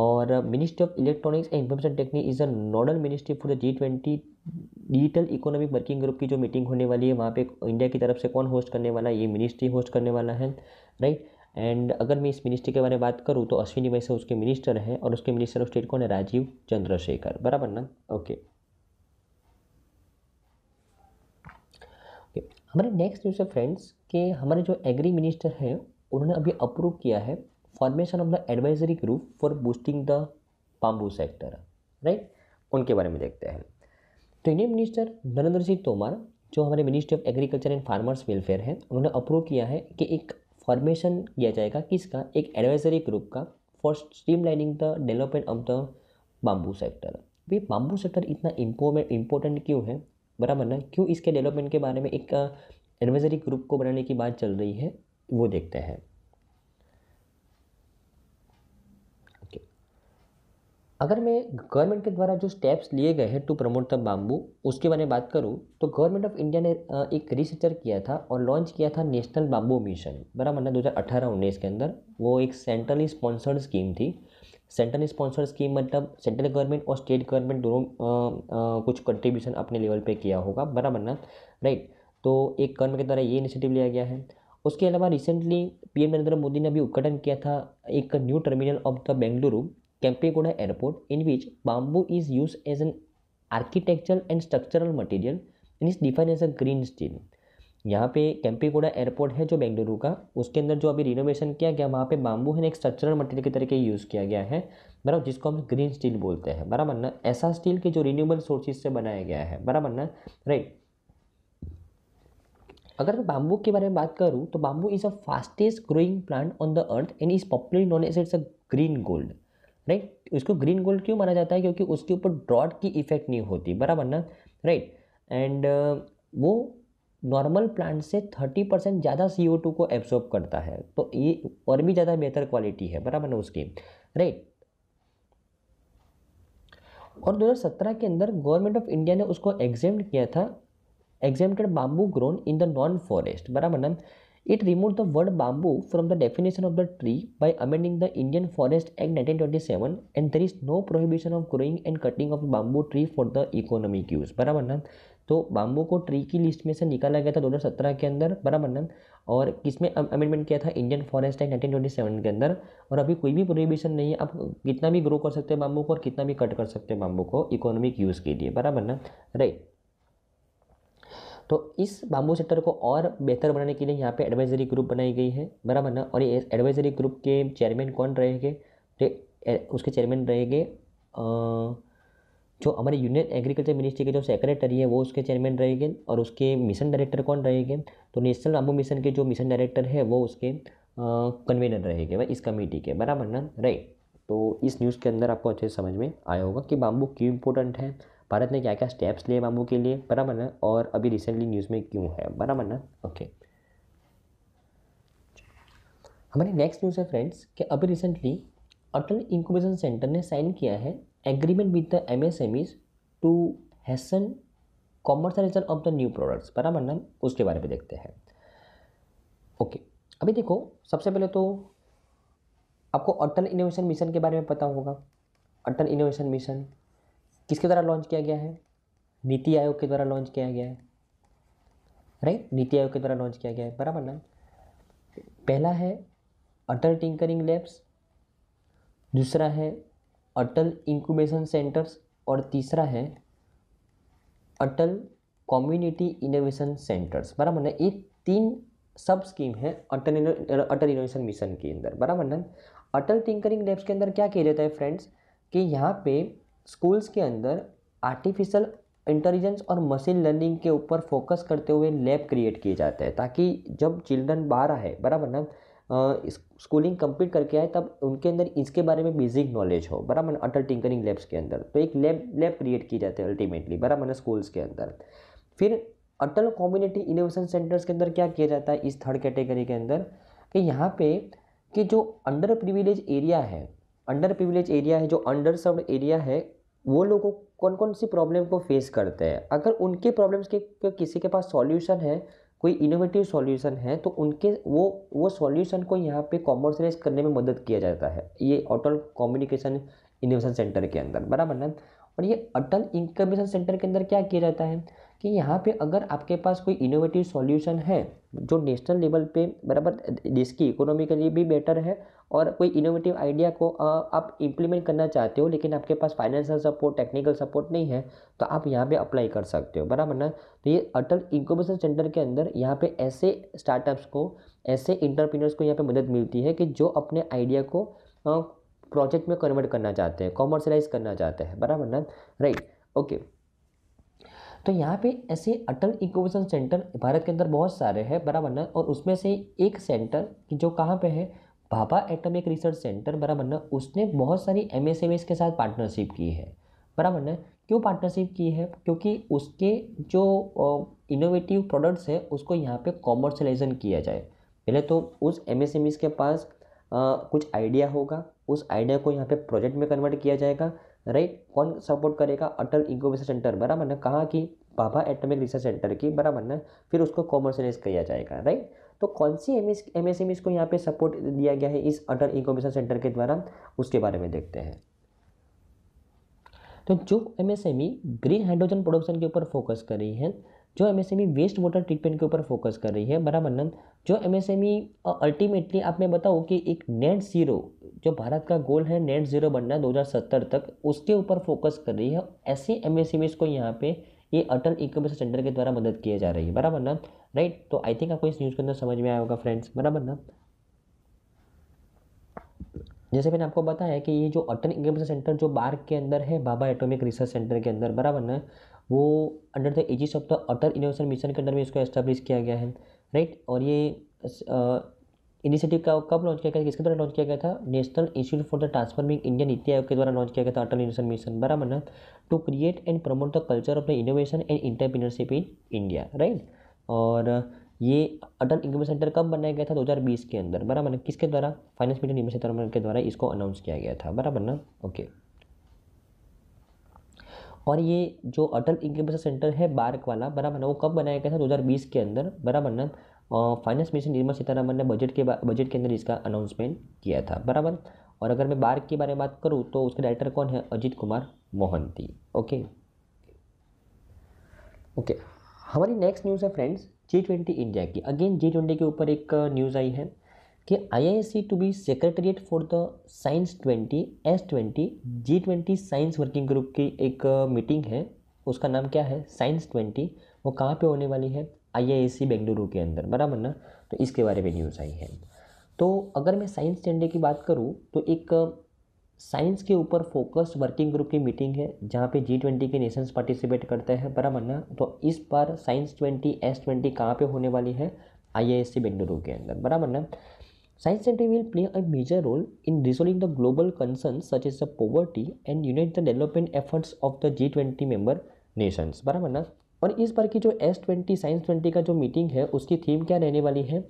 और ministry of electronics and information technic is a nodal ministry for the G twenty digital economic working group की जो मीटिंग होने वाली है वहाँ पे इंडिया की तरफ से कौन होस्ट करने वाला है ये मिनिस्ट्री होस्ट करने वाला है राइट एंड अगर मैं इस मिनिस्ट्री के बारे में बात करूँ तो अश्विनी वैसे उसके मिनिस्टर हैं और उसके मिनिस्टर ऑफ स्टेट कौन है राजीव चंद्रशेखर बराबर ना ओके हमारे नेक्स्ट न्यूज़ है फ्रेंड्स कि हमारे जो एग्री मिनिस्टर हैं उन्होंने अभी अप्रूव किया है formation of the advisory group for boosting the bamboo sector right उनके बारे में देखते हैं तो इंडियन मिनिस्टर नरेंद्र सिंह तोमर जो हमारे ministry of agriculture and farmers welfare है उन्होंने अप्रूव किया है कि एक फॉर्मेशन किया जाएगा किसका एक एडवाइजरी ग्रुप का for streamlining the development of the bamboo sector भाई बाम्बू सेक्टर इतना इम्पोर्टेंट क्यों है बराबर ना क्यों इसके डेवलपमेंट के बारे में एक एडवाइजरी ग्रुप को बनाने की बात चल रही है वो देखते हैं ओके अगर मैं गवर्नमेंट के द्वारा जो स्टेप्स लिए गए हैं टू प्रमोट द बाम्बू उसके बारे में बात करूँ तो गवर्नमेंट ऑफ इंडिया ने एक रिसर्चर किया था और लॉन्च किया था नेशनल बाम्बू मिशन बराबर ना दो हज़ार के अंदर वो एक सेंट्रली स्पॉन्सर्ड स्कीम थी सेंट्रल स्पॉन्सर स्कीम मतलब सेंट्रल गवर्नमेंट और स्टेट गवर्नमेंट दोनों कुछ कंट्रीब्यूशन अपने लेवल पे किया होगा बराबर ना राइट तो एक गवर्नमेंट के द्वारा ये इनिशिएटिव लिया गया है उसके अलावा रिसेंटली पीएम नरेंद्र मोदी ने अभी उद्घाटन किया था एक new terminal of the Bengaluru Kempegowda airport in which bamboo is use as an architectural and structural material in is define as a green steel यहाँ पे कैंपीगोड़ा एयरपोर्ट है जो बेंगलुरु का उसके अंदर जो अभी रिनोवेशन किया गया वहाँ पे बाम्बू है ना एक स्ट्रक्चरल मटेरियल के तरीके यूज़ किया गया है बराबर जिसको हम ग्रीन स्टील बोलते हैं बराबर ना ऐसा स्टील के जो रिन्यूएबल सोर्सेज से बनाया गया है बराबर ना राइट अगर मैं बाम्बू के बारे में बात करूँ तो bamboo is a fastest growing plant on the earth and is popular known as it's a green gold right उसको ग्रीन गोल्ड क्यों माना जाता है क्योंकि उसके ऊपर ड्रॉट की इफेक्ट नहीं होती बराबर ना राइट एंड uh, वो नॉर्मल प्लांट से 30 परसेंट ज़्यादा सी को एब्सॉर्ब करता है तो ये और भी ज़्यादा बेहतर क्वालिटी है बराबर ना उसकी राइट और 2017 के अंदर गवर्नमेंट ऑफ इंडिया ने उसको एग्जेम किया था exempted bamboo grown in the non forest बराबर ना it remove the word bamboo from the definition of the tree by amending the Indian forest act nineteen and there is no prohibition of growing and cutting of bamboo tree for the economic use बराबर ना तो बाम्बू को ट्री की लिस्ट में से निकाला गया था दो के अंदर बराबर न और किसमें अमेंडमेंट किया था इंडियन फॉरेस्ट एक्ट नाइनटीन के अंदर और अभी कोई भी प्रोहिबिशन नहीं है आप कितना भी ग्रो कर सकते हैं बाम्बू को और कितना भी कट कर सकते हैं बाम्बू को इकोनॉमिक यूज़ के लिए बराबर ना राइट तो इस बाम्बू सेक्टर को और बेहतर बनाने के लिए यहाँ पे एडवाइजरी ग्रुप बनाई गई है बराबर ना और ये एडवाइजरी ग्रुप के चेयरमैन कौन रहेंगे उसके चेयरमैन रहेंगे जो हमारे यूनियन एग्रीकल्चर मिनिस्ट्री के जो सेक्रेटरी है वो उसके चेयरमैन रहेंगे और उसके मिशन डायरेक्टर कौन रहेंगे तो नेशनल अम्बू मिशन के जो मिशन डायरेक्टर है वो उसके कन्वीनर रहेंगे भाई इस कमेटी के बराबर ना राइट तो इस न्यूज़ के अंदर आपको अच्छे से समझ में आया होगा कि बाम्बू क्यों इंपॉर्टेंट है भारत ने क्या क्या स्टेप्स लिए बाम्बू के लिए बराबर ना और अभी रिसेंटली न्यूज़ में क्यों है बराबर ना ओके हमारी नेक्स्ट न्यूज़ है फ्रेंड्स कि अभी रिसेंटली अटल इंक्यूबेशन सेंटर ने साइन किया है agreement with the MSMEs e to hasten commercialisation of the new products बराबर ना उसके बारे में देखते हैं ओके अभी देखो सबसे पहले तो आपको अटल इनोवेशन मिशन के बारे में पता होगा अटल इनोवेशन मिशन किसके द्वारा लॉन्च किया गया है नीति आयोग के द्वारा लॉन्च किया गया है राइट नीति आयोग के द्वारा लॉन्च किया गया है बराबर ना पहला है अटल टिंकरिंग लैब्स दूसरा है अटल इंक्यूबेशन सेंटर्स और तीसरा है अटल कम्युनिटी इनोवेशन सेंटर्स बराबर ना ये तीन सब स्कीम है अटल अटल इनोवेशन मिशन के अंदर बराबर ना अटल थिंकरिंग लैब्स के अंदर क्या किया जाता है फ्रेंड्स कि यहाँ पे स्कूल्स के अंदर आर्टिफिशियल इंटेलिजेंस और मशीन लर्निंग के ऊपर फोकस करते हुए लैब क्रिएट किए जाते हैं ताकि जब चिल्ड्रन बाहर आए बराबर ना स्कूलिंग कंप्लीट करके आए तब उनके अंदर इसके बारे में बेसिक नॉलेज हो बराबर अटल टिंकरिंग लैब्स के अंदर तो एक लैब लैब क्रिएट की जाती है अल्टीमेटली बराबर स्कूल्स के अंदर फिर अटल कम्युनिटी इनोवेशन सेंटर्स के अंदर क्या किया जाता है इस थर्ड कैटेगरी के अंदर कि यहाँ पे कि जो अंडर प्रिविलेज एरिया है अंडर प्रिविलेज एरिया है जो अंडर सर्व एरिया है वो लोगों कौन कौन सी प्रॉब्लम को फेस करते हैं अगर उनके प्रॉब्लम्स के किसी के पास सॉल्यूशन है कोई इनोवेटिव सॉल्यूशन है तो उनके वो वो सॉल्यूशन को यहाँ पे कॉमर्शलाइज करने में मदद किया जाता है ये अटल कम्युनिकेशन इनोवेशन सेंटर के अंदर बराबर ना और ये अटल इंक्यूबेशन सेंटर के अंदर क्या किया जाता है कि यहाँ पे अगर आपके पास कोई इनोवेटिव सॉल्यूशन है जो नेशनल लेवल पे बराबर देश की इकोनॉमी के लिए भी बेटर है और कोई इनोवेटिव आइडिया को आप इम्प्लीमेंट करना चाहते हो लेकिन आपके पास फाइनेंशियल सपोर्ट टेक्निकल सपोर्ट नहीं है तो आप यहाँ पे अप्लाई कर सकते हो बराबर ना तो ये अटल इंक्यूबेशन सेंटर के अंदर यहाँ पे ऐसे स्टार्टअप्स को ऐसे इंटरप्रीनर्स को यहाँ पे मदद मिलती है कि जो अपने आइडिया को प्रोजेक्ट में कन्वर्ट करना चाहते हैं कॉमर्शलाइज करना चाहते हैं बराबर ना राइट ओके तो यहाँ पे ऐसे अटल इकोवेशन सेंटर भारत के अंदर बहुत सारे हैं बराबर ना और उसमें से एक सेंटर जो कहाँ पे है भाभा एटॉमिक रिसर्च सेंटर बराबर ना उसने बहुत सारी एम एस e के साथ पार्टनरशिप की है बराबर ना क्यों पार्टनरशिप की है क्योंकि उसके जो इनोवेटिव प्रोडक्ट्स हैं उसको यहाँ पे कॉमर्शलाइजेशन किया जाए पहले तो उस एम e के पास आ, कुछ आइडिया होगा उस आइडिया को यहाँ पे प्रोजेक्ट में कन्वर्ट किया जाएगा राइट कौन सपोर्ट करेगा अटल रिसर्च सेंटर बराबर ना कहाँ की बाबा एटमिक रिसर्च सेंटर की बराबर ना फिर उसको कॉमर्शलाइज किया जाएगा राइट तो कौन सी एम एस एम को यहाँ पे सपोर्ट दिया गया है इस अटल रिसर्च सेंटर के द्वारा उसके बारे में देखते हैं तो जो एम ग्रीन हाइड्रोजन प्रोडक्शन के ऊपर फोकस कर रही है जो एमएसएमई वेस्ट वाटर ट्रीटमेंट के ऊपर फोकस कर रही है बराबर नंद जो एमएसएमई e, अल्टीमेटली आप मैं बताऊँ कि एक नेट ज़ीरो जो भारत का गोल है नेट ज़ीरो बनना 2070 तक उसके ऊपर फोकस कर रही है ऐसे एम एस एम को यहाँ पे ये अटल इकोमेस सेंटर के द्वारा मदद किया जा रही है बराबर ना राइट तो आई थिंक आपको इस न्यूज़ के अंदर समझ में आया होगा फ्रेंड्स बराबर ना जैसे मैंने आपको बताया कि ये जो अटल इकोमेस सेंटर जो बार्क के अंदर है बाबा एटॉमिक रिसर्च सेंटर के अंदर बराबर ना वो under the aegis of the Atal innovation mission के अंडर में इसको एस्टेब्लिश किया गया है राइट और ये इनिशिएटिव का कब लॉन्च किया गया किसके द्वारा लॉन्च किया गया था national institute for the transforming Indian NITI Aayog के द्वारा लॉन्च किया गया था अटल इनोवेशन मिशन बराबर ना to create and promote the culture of the innovation and entrepreneurship in India right और ये अटल इनोवेशन सेंटर कब बनाया गया था 2020 के अंदर बराबर ना किसके द्वारा फाइनेंस मिनिस्टर निर्मला सीतारमण के द्वारा इसको अनाउंस किया गया था बराबर ना ओके okay. और ये जो अटल इंक्यूबेशन सेंटर है बार्क वाला बराबर ना वो कब बनाया गया था दो के अंदर बराबर ना फाइनेंस मिनिस्टर निर्मला सीतारामन ने बजट के बजट के अंदर इसका अनाउंसमेंट किया था बराबर और अगर मैं बार्क के बारे में बात करूँ तो उसके डायरेक्टर कौन है अजीत कुमार मोहंती ओके ओके हमारी नेक्स्ट न्यूज़ है फ्रेंड्स जी ट्वेंटी इंडिया की अगेन जी ट्वेंटी के ऊपर एक न्यूज़ आई है कि I to be secretariat for the science twenty S twenty G twenty science working group की एक मीटिंग uh, है उसका नाम क्या है साइंस ट्वेंटी वो कहाँ पे होने वाली है आई बेंगलुरु के अंदर बराबर ना तो इसके बारे में न्यूज़ आई है तो अगर मैं साइंस डे की बात करूँ तो एक साइंस uh, के ऊपर फोकस वर्किंग ग्रुप की मीटिंग है जहाँ पे जी ट्वेंटी के नेशंस पार्टिसिपेट करते हैं बराबर ना तो इस बार साइंस ट्वेंटी एस ट्वेंटी कहाँ पर होने वाली है आई आई एस सी बेंगलुरु के अंदर बराबर ना science centre will play a major role in in the global global such is the the and unite the development efforts of the G twenty member nations बराबर ना और इस बार की जो एस ट्वेंटी साइंस ट्वेंटी का जो मीटिंग है उसकी थीम क्या रहने वाली है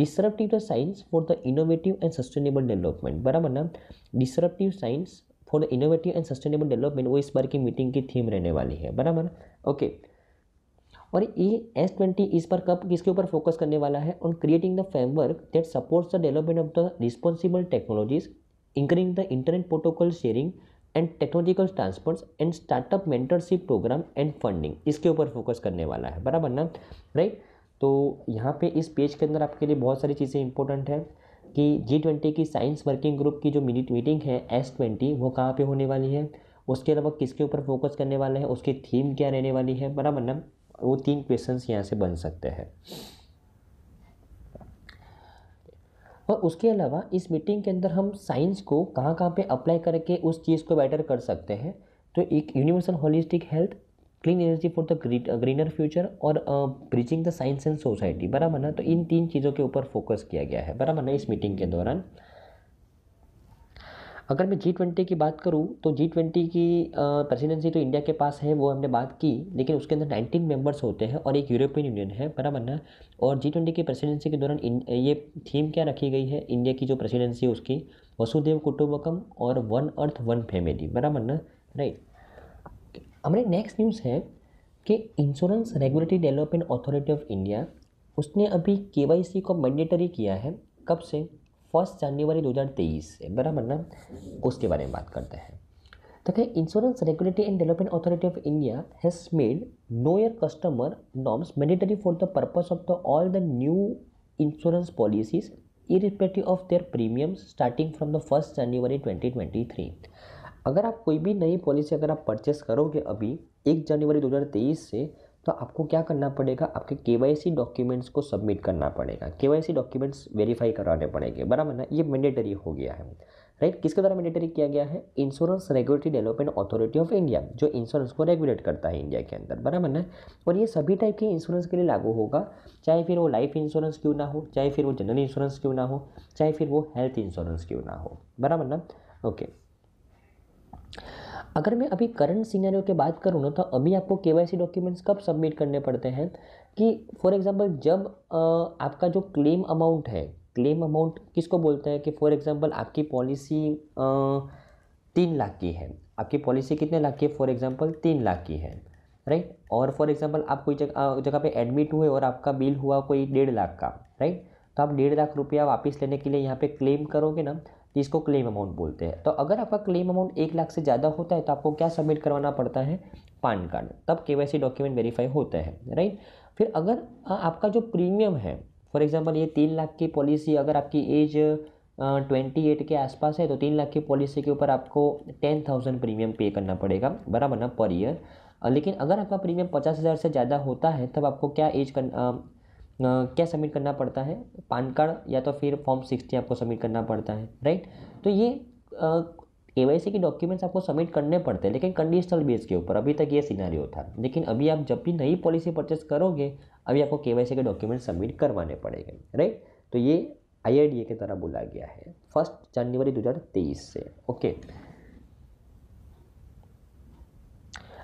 disruptive the science for the innovative and sustainable development बराबर ना disruptive science for the innovative and sustainable development वो इस बार की मीटिंग की थीम रहने वाली है बराबर ओके okay. और ये एस ट्वेंटी इस पर कब किसके ऊपर फोकस करने वाला है on creating the framework that supports the development of the responsible technologies increasing the internet protocol sharing and technological transfers and startup mentorship programme and funding इसके ऊपर फोकस करने वाला है बराबर ना राइट तो यहाँ पे इस पेज के अंदर आपके लिए बहुत सारी चीज़ें इंपॉर्टेंट हैं कि जी ट्वेंटी की साइंस वर्किंग ग्रुप की जो मिनिट मीटिंग है एस ट्वेंटी वो कहाँ पे होने वाली है उसके अलावा किसके ऊपर फोकस करने वाला है उसकी थीम क्या रहने वाली है बराबर ना वो तीन क्वेश्चन यहाँ से बन सकते हैं और उसके अलावा इस मीटिंग के अंदर हम साइंस को कहाँ कहाँ पे अप्लाई करके उस चीज़ को बेटर कर सकते हैं तो एक universal holistic health clean energy for the greener future और bridging the science and society बराबर ना तो इन तीन चीज़ों के ऊपर फोकस किया गया है बराबर ना इस मीटिंग के दौरान अगर मैं जी ट्वेंटी की बात करूँ तो जी ट्वेंटी की प्रेसिडेंसी तो इंडिया के पास है वो हमने बात की लेकिन उसके अंदर नाइनटीन मेंबर्स होते हैं और एक यूरोपियन यूनियन है बराबर ना और जी ट्वेंटी की प्रेसिडेंसी के दौरान ये थीम क्या रखी गई है इंडिया की जो प्रेसिडेंसी है उसकी वसुदेव कुटुम्बकम और वन अर्थ वन फैमिली बराबर ना राइट हमारे नेक्स्ट न्यूज़ है कि insurance regulatory development authority of India उसने अभी के को मैंडेटरी किया है कब से फर्स्ट जनवरी तेईस से बराबर ना उसके बारे में बात करते हैं तो क्या insurance regulatory and development authority of India has made know your customer norms mandatory for the purpose of the all the new insurance policies irrespective of their premiums starting from the first January three अगर आप कोई भी नई पॉलिसी अगर आप परचेस करोगे अभी एक जनवरी दो हज़ार तेईस से तो आपको क्या करना पड़ेगा आपके के डॉक्यूमेंट्स को सबमिट करना पड़ेगा के डॉक्यूमेंट्स वेरीफाई कराने पड़ेंगे बराबर ना ये मैंडेटरी हो गया है राइट किसके द्वारा मैंडेटरी किया गया है insurance regulatory development authority of India जो इंश्योरेंस को रेगुलेट करता है इंडिया के अंदर बराबर ना और ये सभी टाइप के इंश्योरेंस के लिए लागू होगा चाहे फिर वो लाइफ इंश्योरेंस क्यों ना हो चाहे फिर वो जनरल इंश्योरेंस क्यों ना हो चाहे फिर वो हेल्थ इंश्योरेंस क्यों ना हो बराबर ना ओके okay. अगर मैं अभी करंट सीनारियों की बात करूँ ना तो अभी आपको के डॉक्यूमेंट्स कब सबमिट करने पड़ते हैं कि फॉर एग्ज़ाम्पल जब आपका जो क्लेम अमाउंट है क्लेम अमाउंट किसको बोलते हैं कि फॉर एग्ज़ाम्पल आपकी पॉलिसी तीन लाख की है आपकी पॉलिसी कितने लाख की है फॉर एग्ज़ाम्पल तीन लाख की है राइट और फॉर एग्ज़ाम्पल आप कोई जगह जगह पे एडमिट हुए और आपका बिल हुआ कोई डेढ़ लाख का राइट तो आप डेढ़ लाख रुपया वापस लेने के लिए यहाँ पे क्लेम करोगे ना इसको क्लेम अमाउंट बोलते हैं तो अगर आपका क्लेम अमाउंट एक लाख से ज़्यादा होता है तो आपको क्या सबमिट करवाना पड़ता है पान कार्ड तब के डॉक्यूमेंट वेरीफाई होता है राइट फिर अगर आपका जो प्रीमियम है फॉर एग्ज़ाम्पल ये तीन लाख की पॉलिसी अगर आपकी एज ट्वेंटी एट के आसपास है तो तीन लाख की पॉलिसी के ऊपर आपको टेन थाउजेंड प्रीमियम पे करना पड़ेगा बराबर ना पर ईयर लेकिन अगर आपका प्रीमियम पचास हज़ार से ज़्यादा होता है तब आपको क्या एज कर, क्या सबमिट करना पड़ता है पान कार्ड या तो फिर फॉर्म सिक्सटी आपको सबमिट करना पड़ता है राइट तो ये के वाई सी के डॉक्यूमेंट्स आपको सबमिट करने पड़ते हैं लेकिन कंडीशनल बेस के ऊपर अभी तक ये सिनारियो था लेकिन अभी आप जब भी नई पॉलिसी परचेस करोगे अभी आपको के वाई सी के डॉक्यूमेंट सबमिट करवाने पड़ेंगे राइट तो ये आई आई डी ए की तरह बोला गया है फर्स्ट जनवरी दो हज़ार तेईस से ओके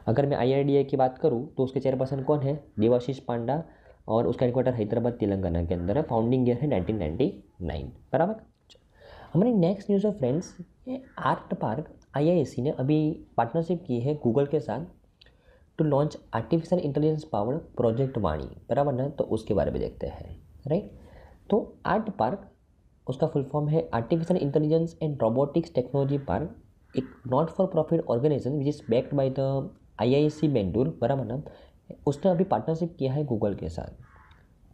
अगर मैं आई आई डी ए की बात करूँ तो उसके चेयरपर्सन कौन है देवाशीष पांडा और उसका हेडक्वार्टर हैदराबाद तेलंगाना के अंदर है फाउंडिंग ईयर है नाइनटीन नाइनटी नाइन बराबर हमारी next news of friends art park IISc ने अभी पार्टनरशिप की है गूगल के साथ to launch artificial intelligence power project Vaani बराबर ना तो उसके बारे में देखते हैं राइट तो आर्ट पार्क उसका फुल फॉर्म है artificial intelligence and robotics technology park एक not for profit organisation which is backed by the I I C Bengaluru बराबर ना उसने अभी पार्टनरशिप किया है गूगल के साथ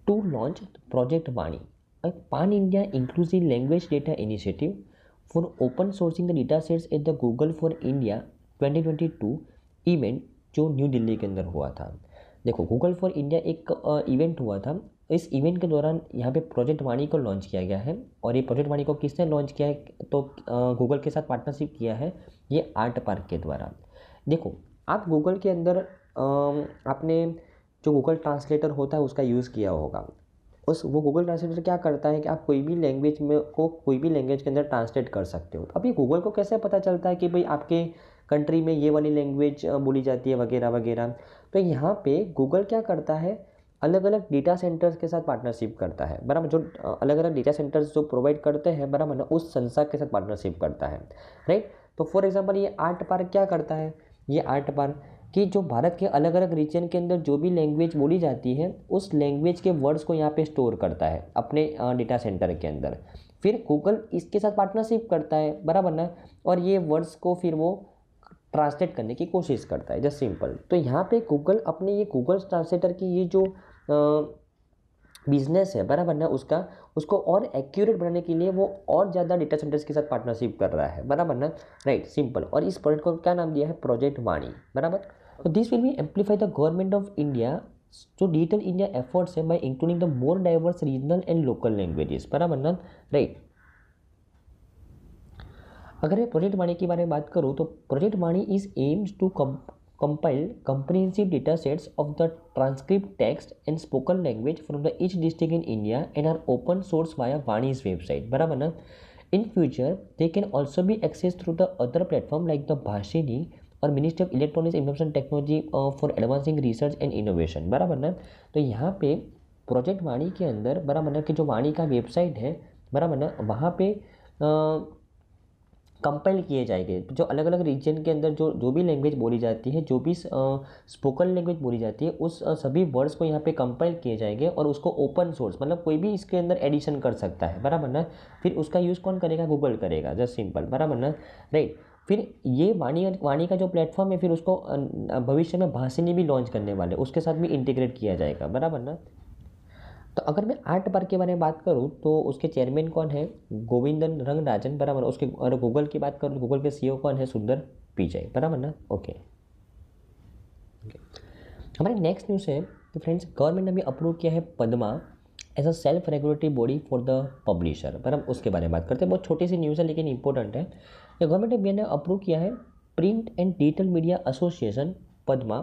to launch project Vaani pan India inclusive language data initiative for open sourcing the data sets at the Google for India 2022 event जो न्यू दिल्ली के अंदर हुआ था देखो गूगल फॉर इंडिया एक इवेंट हुआ था इस इवेंट के दौरान यहाँ पे प्रोजेक्ट वाणी को लॉन्च किया गया है और ये प्रोजेक्ट वाणी को किसने लॉन्च किया है तो गूगल के साथ पार्टनरशिप किया है ये आर्ट पार्क के द्वारा देखो आप गूगल के अंदर आपने जो गूगल ट्रांसलेटर होता है उसका यूज़ किया होगा उस वो गूगल ट्रांसलेटर क्या करता है कि आप कोई भी लैंग्वेज में को कोई भी लैंग्वेज के अंदर ट्रांसलेट कर सकते हो तो अभी गूगल को कैसे पता चलता है कि भाई आपके कंट्री में ये वाली लैंग्वेज बोली जाती है वगैरह वगैरह तो यहाँ पे गूगल क्या करता है अलग अलग डेटा सेंटर्स के साथ पार्टनरशिप करता है बराबर जो अलग अलग डेटा सेंटर्स जो प्रोवाइड करते हैं बराबर ना उस संस्था के साथ पार्टनरशिप करता है राइट तो फॉर एग्जाम्पल ये आर्ट पार्क क्या करता है ये आर्ट पार्क कि जो भारत के अलग अलग रीजन के अंदर जो भी लैंग्वेज बोली जाती है उस लैंग्वेज के वर्ड्स को यहाँ पे स्टोर करता है अपने डेटा सेंटर के अंदर फिर गूगल इसके साथ पार्टनरशिप करता है बराबर ना और ये वर्ड्स को फिर वो ट्रांसलेट करने की कोशिश करता है जस्ट सिंपल तो यहाँ पे गूगल अपने ये गूगल ट्रांसलेटर की ये जो बिजनेस है बराबर ना उसका उसको और एक्यूरेट बनाने के लिए वो और ज़्यादा डेटा सेंटर्स के साथ पार्टनरशिप कर रहा है बराबर ना राइट सिंपल और इस प्रोजेक्ट को क्या नाम दिया है प्रोजेक्ट वाणी बराबर तो this will be amplify the government of India जो डिजिटल इंडिया एफर्ट्स है by including the more diverse regional and local languages बराबर ना राइट अगर मैं प्रोजेक्ट वाणी के बारे में बात करूँ तो project Vaani is aims to compile comprehensive data sets of the transcript text and spoken language from the each district in India and are open source via Vaani's website बराबर ना in future they can also be access through the other platform like the Bhashini और ministry of electronics information technology for advancing research and innovation बराबर ना तो यहाँ पे प्रोजेक्ट वाणी के अंदर बराबर ना कि जो वाणी का वेबसाइट है बराबर ना वहाँ पे कंपाइल uh, किए जाएंगे जो अलग अलग रीजन के अंदर जो जो भी लैंग्वेज बोली जाती है जो भी स्पोकन uh, लैंग्वेज बोली जाती है उस uh, सभी वर्ड्स को यहाँ पे कंपाइल किए जाएंगे और उसको ओपन सोर्स मतलब कोई भी इसके अंदर एडिशन कर सकता है बराबर ना फिर उसका यूज़ कौन करेगा गूगल करेगा जस्ट सिंपल बराबर ना राइट फिर ये वाणी वाणी का जो प्लेटफॉर्म है फिर उसको भविष्य में भाषिनी भी लॉन्च करने वाले उसके साथ भी इंटीग्रेट किया जाएगा बराबर ना तो अगर मैं आर्ट पार्क के बारे में बात करूँ तो उसके चेयरमैन कौन है गोविंदन रंगराजन बराबर उसके और गूगल की बात करूँ गूगल के सी e कौन है सुंदर पिचाई बराबर ना ओके हमारे नेक्स्ट न्यूज़ है तो फ्रेंड्स गवर्नमेंट ने अभी अप्रूव किया है PDMA as a self regulatory body for the publisher पर हम उसके बारे में बात करते हैं बहुत छोटी सी न्यूज़ है लेकिन इंपॉर्टेंट है या गवर्नमेंट ऑफ इंडिया ने अप्रूव किया है print and digital media association PDMA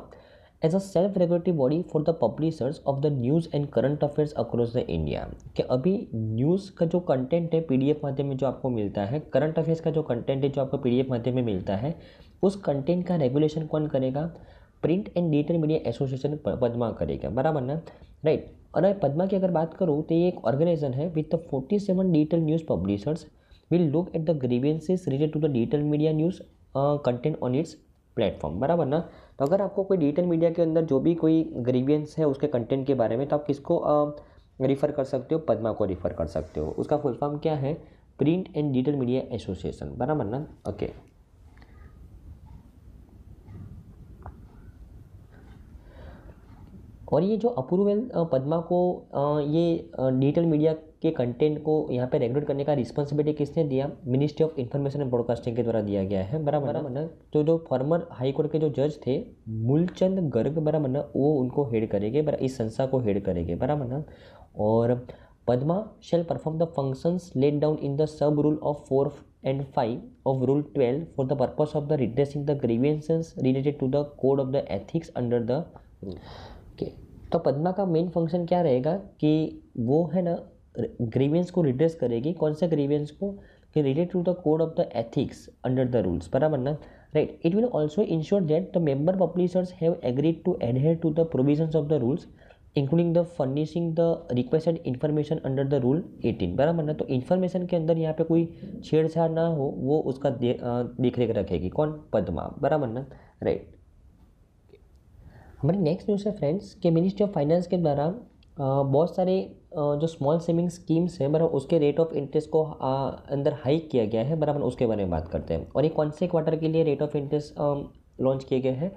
as a self regulatory body for the publishers of the news and current affairs across the India कि अभी न्यूज़ का जो कंटेंट है पीडीएफ माध्यम में जो आपको मिलता है करंट अफेयर्स का जो कंटेंट है जो आपको पीडीएफ माध्यम में मिलता है उस कंटेंट का रेगुलेशन कौन करेगा print and digital media association PDMA करेगा बराबर ना राइट और पदमा की अगर बात करूँ तो ये एक ऑर्गेनाइजेशन है with the forty seven digital news publishers will look at the grievances related to the digital media news content on its platform बराबर ना तो अगर आपको कोई डिजिटल मीडिया के अंदर जो भी कोई ग्रीवियंस है उसके कंटेंट के बारे में तो आप किसको रिफ़र कर सकते हो पद्मा को रिफ़र कर सकते हो उसका फुल फॉर्म क्या है print and digital media association बराबर ना ओके और ये जो अप्रूवल पद्मा को ये डिजिटल मीडिया के कंटेंट को यहाँ पे रेगुलेट करने का रिस्पॉन्सिबिलिटी किसने दिया ministry of information and broadcasting के द्वारा दिया गया है बराबर बराबर ना तो जो फॉर्मर हाईकोर्ट के जो जज थे मूलचंद गर्ग बराबर ना वो उनको हेड करेंगे इस संस्था को हेड करेंगे बराबर ना और PDMA shall perform the functions let down in the sub rule of four and five of rule twelve for the purpose of the redressing the grievances related to the code of the ethics under the rule okay तो पद्मा का मेन फंक्शन क्या रहेगा कि वो है ना ग्रीवियंस को रिड्रेस करेगी कौन सा ग्रीवियंस को कि relate to the code of the ethics under the rules बराबर ना right it will also ensure that the member publishers have agreed to adhere to the provisions of the rules including the furnishing the requested information under the rule eighteen बराबर ना तो इन्फॉर्मेशन के अंदर यहाँ पे कोई छेड़छाड़ ना हो वो उसका देख रेख रखेगी कौन पद्मा बराबर ना राइट हमारी नेक्स्ट न्यूज़ है फ्रेंड्स के मिनिस्ट्री ऑफ फाइनेंस के द्वारा बहुत सारे जो स्मॉल सेविंग स्कीम्स हैं बराबर उसके रेट ऑफ इंटरेस्ट को अंदर हाइक किया गया है बराबर उसके बारे में बात करते हैं और ये कौन से क्वार्टर के लिए रेट ऑफ इंटरेस्ट लॉन्च किए गए हैं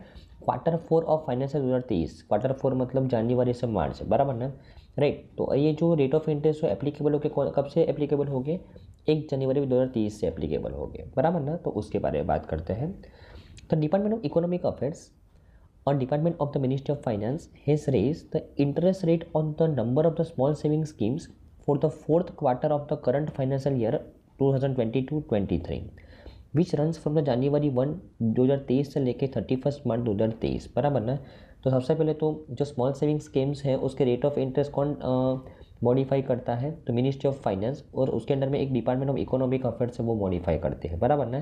क्वार्टर फोर ऑफ फाइनेंशियल हज़ार तेईस क्वार्टर फोर मतलब जनवरी से मार्च बराबर ना राइट तो ये जो रेट ऑफ इंटरेस्ट है एप्लीकेबल हो गए कब से एप्लीकेबल हो गए एक जनवरी दो हज़ार तेईस से एप्लीकेबल हो गए बराबर ना तो उसके बारे में बात करते हैं तो डिपार्टमेंट ऑफ इकोनॉमिक अफेयर्स और department of the ministry of finance has raise the interest rate on the number of the small saving schemes for the fourth quarter of the current financial year 2022-23 which runs from the January one 2023 से लेके थर्टी फर्स्ट मार्च 2023 बराबर ना तो सबसे पहले तो जो स्मॉल सेविंग स्कीम्स है उसके रेट ऑफ इंटरेस्ट कौन मॉडिफाई करता है तो मिनिस्ट्री ऑफ फाइनेंस और उसके अंडर में एक डिपार्टमेंट ऑफ इकोनॉमिक अफेयर्स है वो मॉडिफाई करते हैं बराबर ना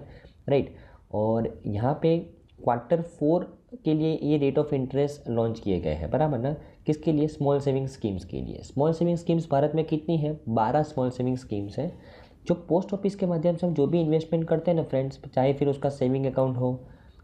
राइट और यहाँ पे क्वार्टर फोर के लिए ये रेट ऑफ इंटरेस्ट लॉन्च किए गए हैं बराबर ना किसके लिए स्मॉल सेविंग स्कीम्स के लिए स्मॉल सेविंग स्कीम्स भारत में कितनी है बारह स्मॉल सेविंग स्कीम्स हैं जो पोस्ट ऑफिस के माध्यम से हम जो भी इन्वेस्टमेंट करते हैं ना फ्रेंड्स चाहे फिर उसका सेविंग अकाउंट हो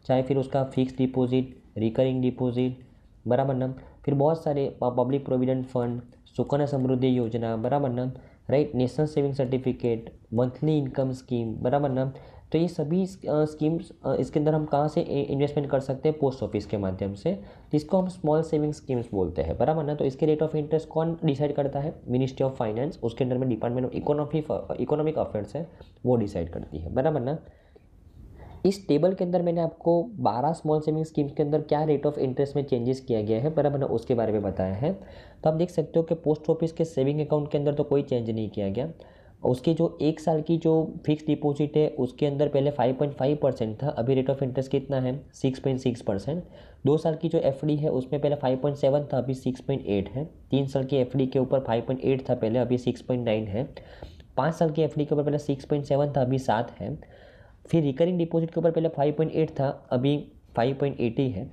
चाहे फिर उसका फिक्स डिपॉजिट रिकरिंग डिपॉजिट बराबर ना फिर बहुत सारे public provident fund Sukanya Samriddhi Yojana बराबर ना right national saving certificate monthly income scheme बराबर ना तो ये सभी स्कीम्स इसके अंदर हम कहाँ से इन्वेस्टमेंट कर सकते हैं पोस्ट ऑफिस के माध्यम से जिसको हम स्मॉल सेविंग स्कीम्स बोलते हैं बराबर ना तो इसके रेट ऑफ इंटरेस्ट कौन डिसाइड करता है मिनिस्ट्री ऑफ फाइनेंस उसके अंदर में department of economy economic affairs है वो डिसाइड करती है बराबर ना इस टेबल के अंदर मैंने आपको 12 स्मॉल सेविंग स्कीम्स के अंदर क्या रेट ऑफ इंटरेस्ट में चेंजेस किया गया है बराबर ना उसके बारे में बताया है तो आप देख सकते हो कि पोस्ट ऑफिस के सेविंग अकाउंट के अंदर तो कोई चेंज नहीं किया गया उसके जो एक साल की जो फिक्स डिपॉजिट है उसके अंदर पहले 5.5 परसेंट था अभी रेट ऑफ इंटरेस्ट कितना है 6.6 परसेंट दो साल की जो एफ है उसमें पहले 5.7 था अभी 6.8 है तीन साल की एफ के ऊपर 5.8 था पहले अभी 6.9 है पाँच साल की एफ के ऊपर पहले 6.7 था अभी सात है फिर रिकरिंग डिपॉजिट के ऊपर पहले फाइव था अभी फाइव है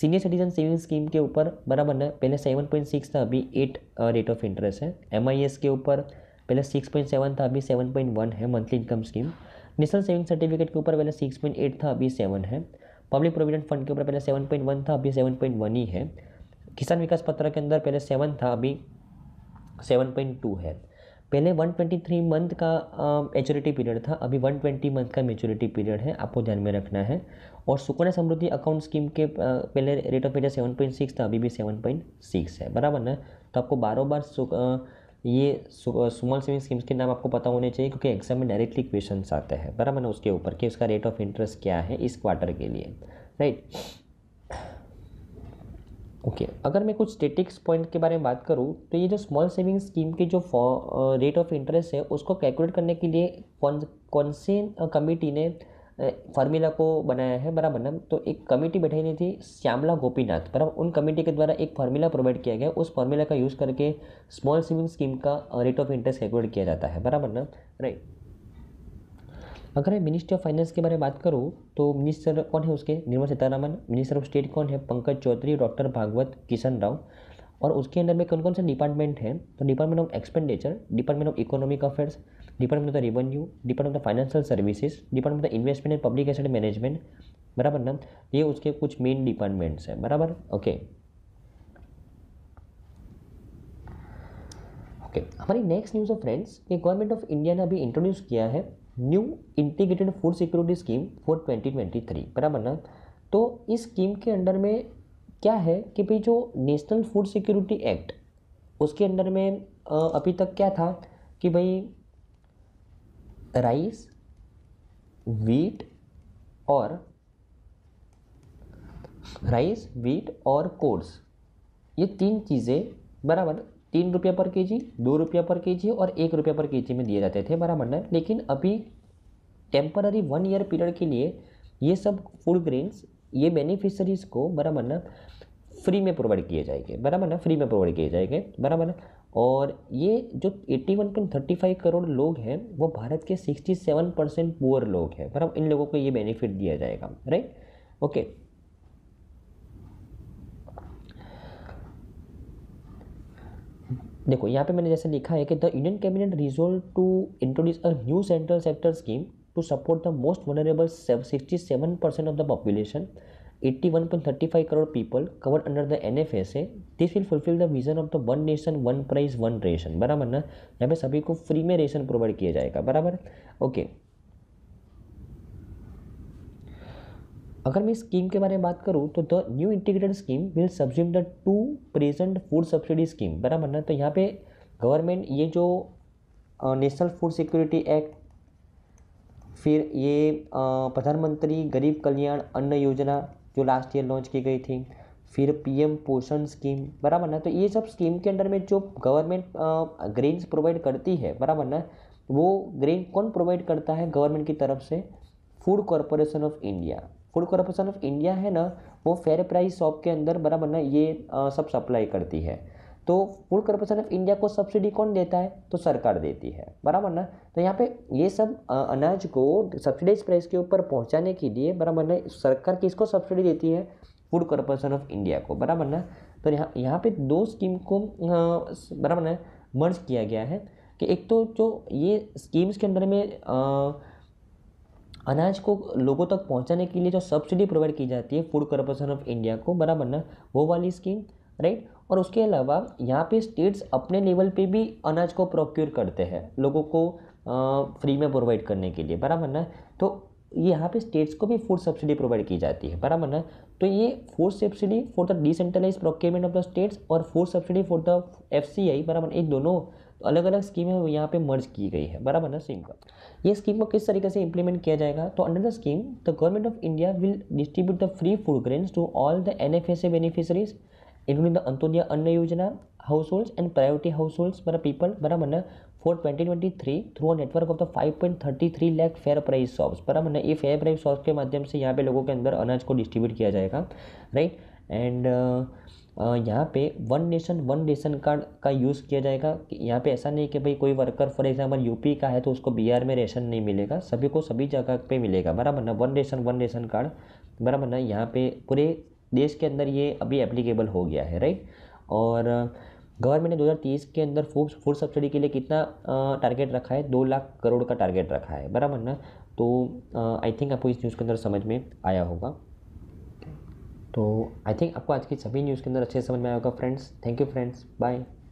सीनियर सिटीजन सेविंग स्कीम के ऊपर बराबर ना पहले सेवन था अभी एट रेट ऑफ इंटरेस्ट है एम के ऊपर पहले सिक्स पॉइंट सेवन था अभी सेवन पॉइंट वन है monthly income scheme national saving certificate के ऊपर पहले सिक्स पॉइंट एट था अभी सेवन है पब्लिक प्रोविडेंट फंड के ऊपर पहले सेवन पॉइंट वन था अभी सेवन पॉइंट वन ही है किसान विकास पत्र के अंदर पहले सेवन था अभी सेवन पॉइंट टू है पहले 123 मंथ का मेचोरिटी पीरियड था अभी 120 मंथ का मेचोरिटी पीरियड है आपको ध्यान में रखना है और सुकन्या समृद्धि अकाउंट स्कीम के पहले रेट ऑफ इंटरेस्ट सिक्स था अभी भी सिक्स है बराबर ना तो आपको बारों बार ये स्मॉल सेविंग स्कीम्स के नाम आपको पता होने चाहिए क्योंकि एग्जाम में डायरेक्टली क्वेश्चन आते हैं बराबर ना उसके ऊपर कि उसका रेट ऑफ इंटरेस्ट क्या है इस क्वार्टर के लिए राइट ओके okay. अगर मैं कुछ स्टेटिक्स पॉइंट के बारे में बात करूँ तो ये जो स्मॉल सेविंग स्कीम के जो रेट ऑफ इंटरेस्ट है उसको कैलकुलेट करने के लिए कौन कौन से कमेटी ने फार्मूला को बनाया है बराबर ना तो एक कमेटी बैठाई थी श्यामला गोपीनाथ बराबर उन कमेटी के द्वारा एक फार्मूला प्रोवाइड किया गया उस फार्मूला का यूज़ करके स्मॉल सेविंग स्कीम का रेट ऑफ इंटरेस्ट कैलकुलेट किया जाता है बराबर ना राइट अगर मैं मिनिस्ट्री ऑफ फाइनेंस के बारे में बात करूँ तो मिनिस्टर कौन है उसके Nirmala Sitharaman minister of state कौन है पंकज चौधरी डॉक्टर भागवत किशन राव और उसके अंदर में कौन कौन से डिपार्टमेंट हैं तो department of expenditure department of economic affairs department of the revenue department of financial services department of the investment and public asset management बराबर ना ये उसके कुछ मेन डिपार्टमेंट्स हैं बराबर ओके ओके हमारी नेक्स्ट न्यूज़ है फ्रेंड्स ये गवर्नमेंट ऑफ इंडिया ने अभी इंट्रोड्यूस किया है new integrated food security scheme for 2023 बराबर ना तो इस स्कीम के अंडर में क्या है कि भाई जो नेशनल फूड सिक्योरिटी एक्ट उसके अंडर में अभी तक क्या था कि भाई राइस वीट और राइस वीट और कोड्स ये तीन चीज़ें बराबर तीन रुपये पर केजी दो रुपये पर केजी और एक रुपये पर केजी में दिए जाते थे बराबर ना लेकिन अभी टेम्पररी वन ईयर पीरियड के लिए ये सब फूड ग्रेन्स ये बेनिफिशरीज़ को बराबर ना फ्री में प्रोवाइड किए जाएंगे बराबर ना फ्री में प्रोवाइड किए जाएंगे बराबर ना और ये जो 81.35 करोड़ लोग हैं वो भारत के 67 परसेंट पुअर लोग हैं पर अब इन लोगों को ये बेनिफिट दिया जाएगा राइट ओके देखो यहाँ पे मैंने जैसे लिखा है कि the Indian cabinet resolve to introduce a new central sector scheme to support the most vulnerable sixty seven percent of the population 81.35 crore people covered under the NFSA this will fulfil the vision of the one nation one price one ration बराबर ना यहाँ पे सभी को फ्री में रेशन प्रोवाइड किया जाएगा बराबर ओके अगर मैं स्कीम के बारे में बात करूँ तो the new integrated scheme will subsume the two present food subsidy scheme बराबर ना तो यहाँ पे गवर्नमेंट ये जो नेशनल फूड सिक्योरिटी एक्ट फिर ये प्रधानमंत्री गरीब कल्याण अन्न योजना जो लास्ट ईयर लॉन्च की गई थी फिर पीएम पोषण स्कीम बराबर ना तो ये सब स्कीम के अंडर में जो गवर्नमेंट ग्रेन्स प्रोवाइड करती है बराबर ना वो ग्रेन कौन प्रोवाइड करता है गवर्नमेंट की तरफ से food corporation of India food corporation of India है ना वो फेयर प्राइस शॉप के अंदर बराबर ना ये आ, सब सप्लाई करती है तो फूड कॉरपोरेशन ऑफ इंडिया को सब्सिडी कौन देता है तो सरकार देती है बराबर ना तो यहाँ पे ये सब अनाज को सब्सिडाइज प्राइस के ऊपर पहुँचाने के लिए बराबर ना सरकार किसको सब्सिडी देती है फूड कॉरपोरेशन ऑफ इंडिया को बराबर ना तो यहाँ यहाँ पे दो स्कीम को बराबर ना मर्ज किया गया है कि एक तो जो ये स्कीम्स के अंदर में आ, अनाज को लोगों तक पहुंचाने के लिए जो सब्सिडी प्रोवाइड की जाती है फूड कॉरपोरेशन ऑफ इंडिया को बराबर ना वो वाली स्कीम राइट और उसके अलावा यहाँ पे स्टेट्स अपने लेवल पे भी अनाज को प्रोक्योर करते हैं लोगों को फ्री में प्रोवाइड करने के लिए बराबर ना तो यहाँ पे स्टेट्स को भी फूड सब्सिडी प्रोवाइड की जाती है बराबर ना तो ये food subsidy for the decentralise procurement of the states और food subsidy for the F बराबर ये दोनों अलग अलग स्कीमें यहाँ पे मर्ज की गई है बराबर ना सेम का ये स्कीम को किस तरीके से इंप्लीमेंट किया जाएगा तो under the scheme the government of India will distribute the free food grains to all the N F beneficiaries Anna Yojana house and priority households Anna people households and priority twenty twenty three through for network of the five point thirty three lakh fair price shops बराबर ना ये फेयर प्राइस shops के माध्यम से यहाँ पे लोगों के अंदर अनाज को डिस्ट्रीब्यूट किया जाएगा राइट एंड यहाँ पे one nation one ration card का यूज़ किया जाएगा यहाँ पे ऐसा नहीं कि भाई कोई वर्कर फॉर एग्जांपल यूपी का है तो उसको बिहार में रेशन नहीं मिलेगा सभी को सभी जगह पे मिलेगा बराबर ना one ration one ration card बराबर ना यहाँ पे पूरे देश के अंदर ये अभी एप्लीकेबल हो गया है राइट और गवर्नमेंट uh, ने 2030 के अंदर फूड फूड सब्सिडी के लिए कितना टारगेट uh, रखा है दो लाख करोड़ का टारगेट रखा है बराबर ना तो आई uh, थिंक आपको इस न्यूज़ के अंदर समझ में आया होगा तो आई थिंक आपको आज की सभी न्यूज़ के अंदर अच्छे समझ में आया होगा friends thank you friends bye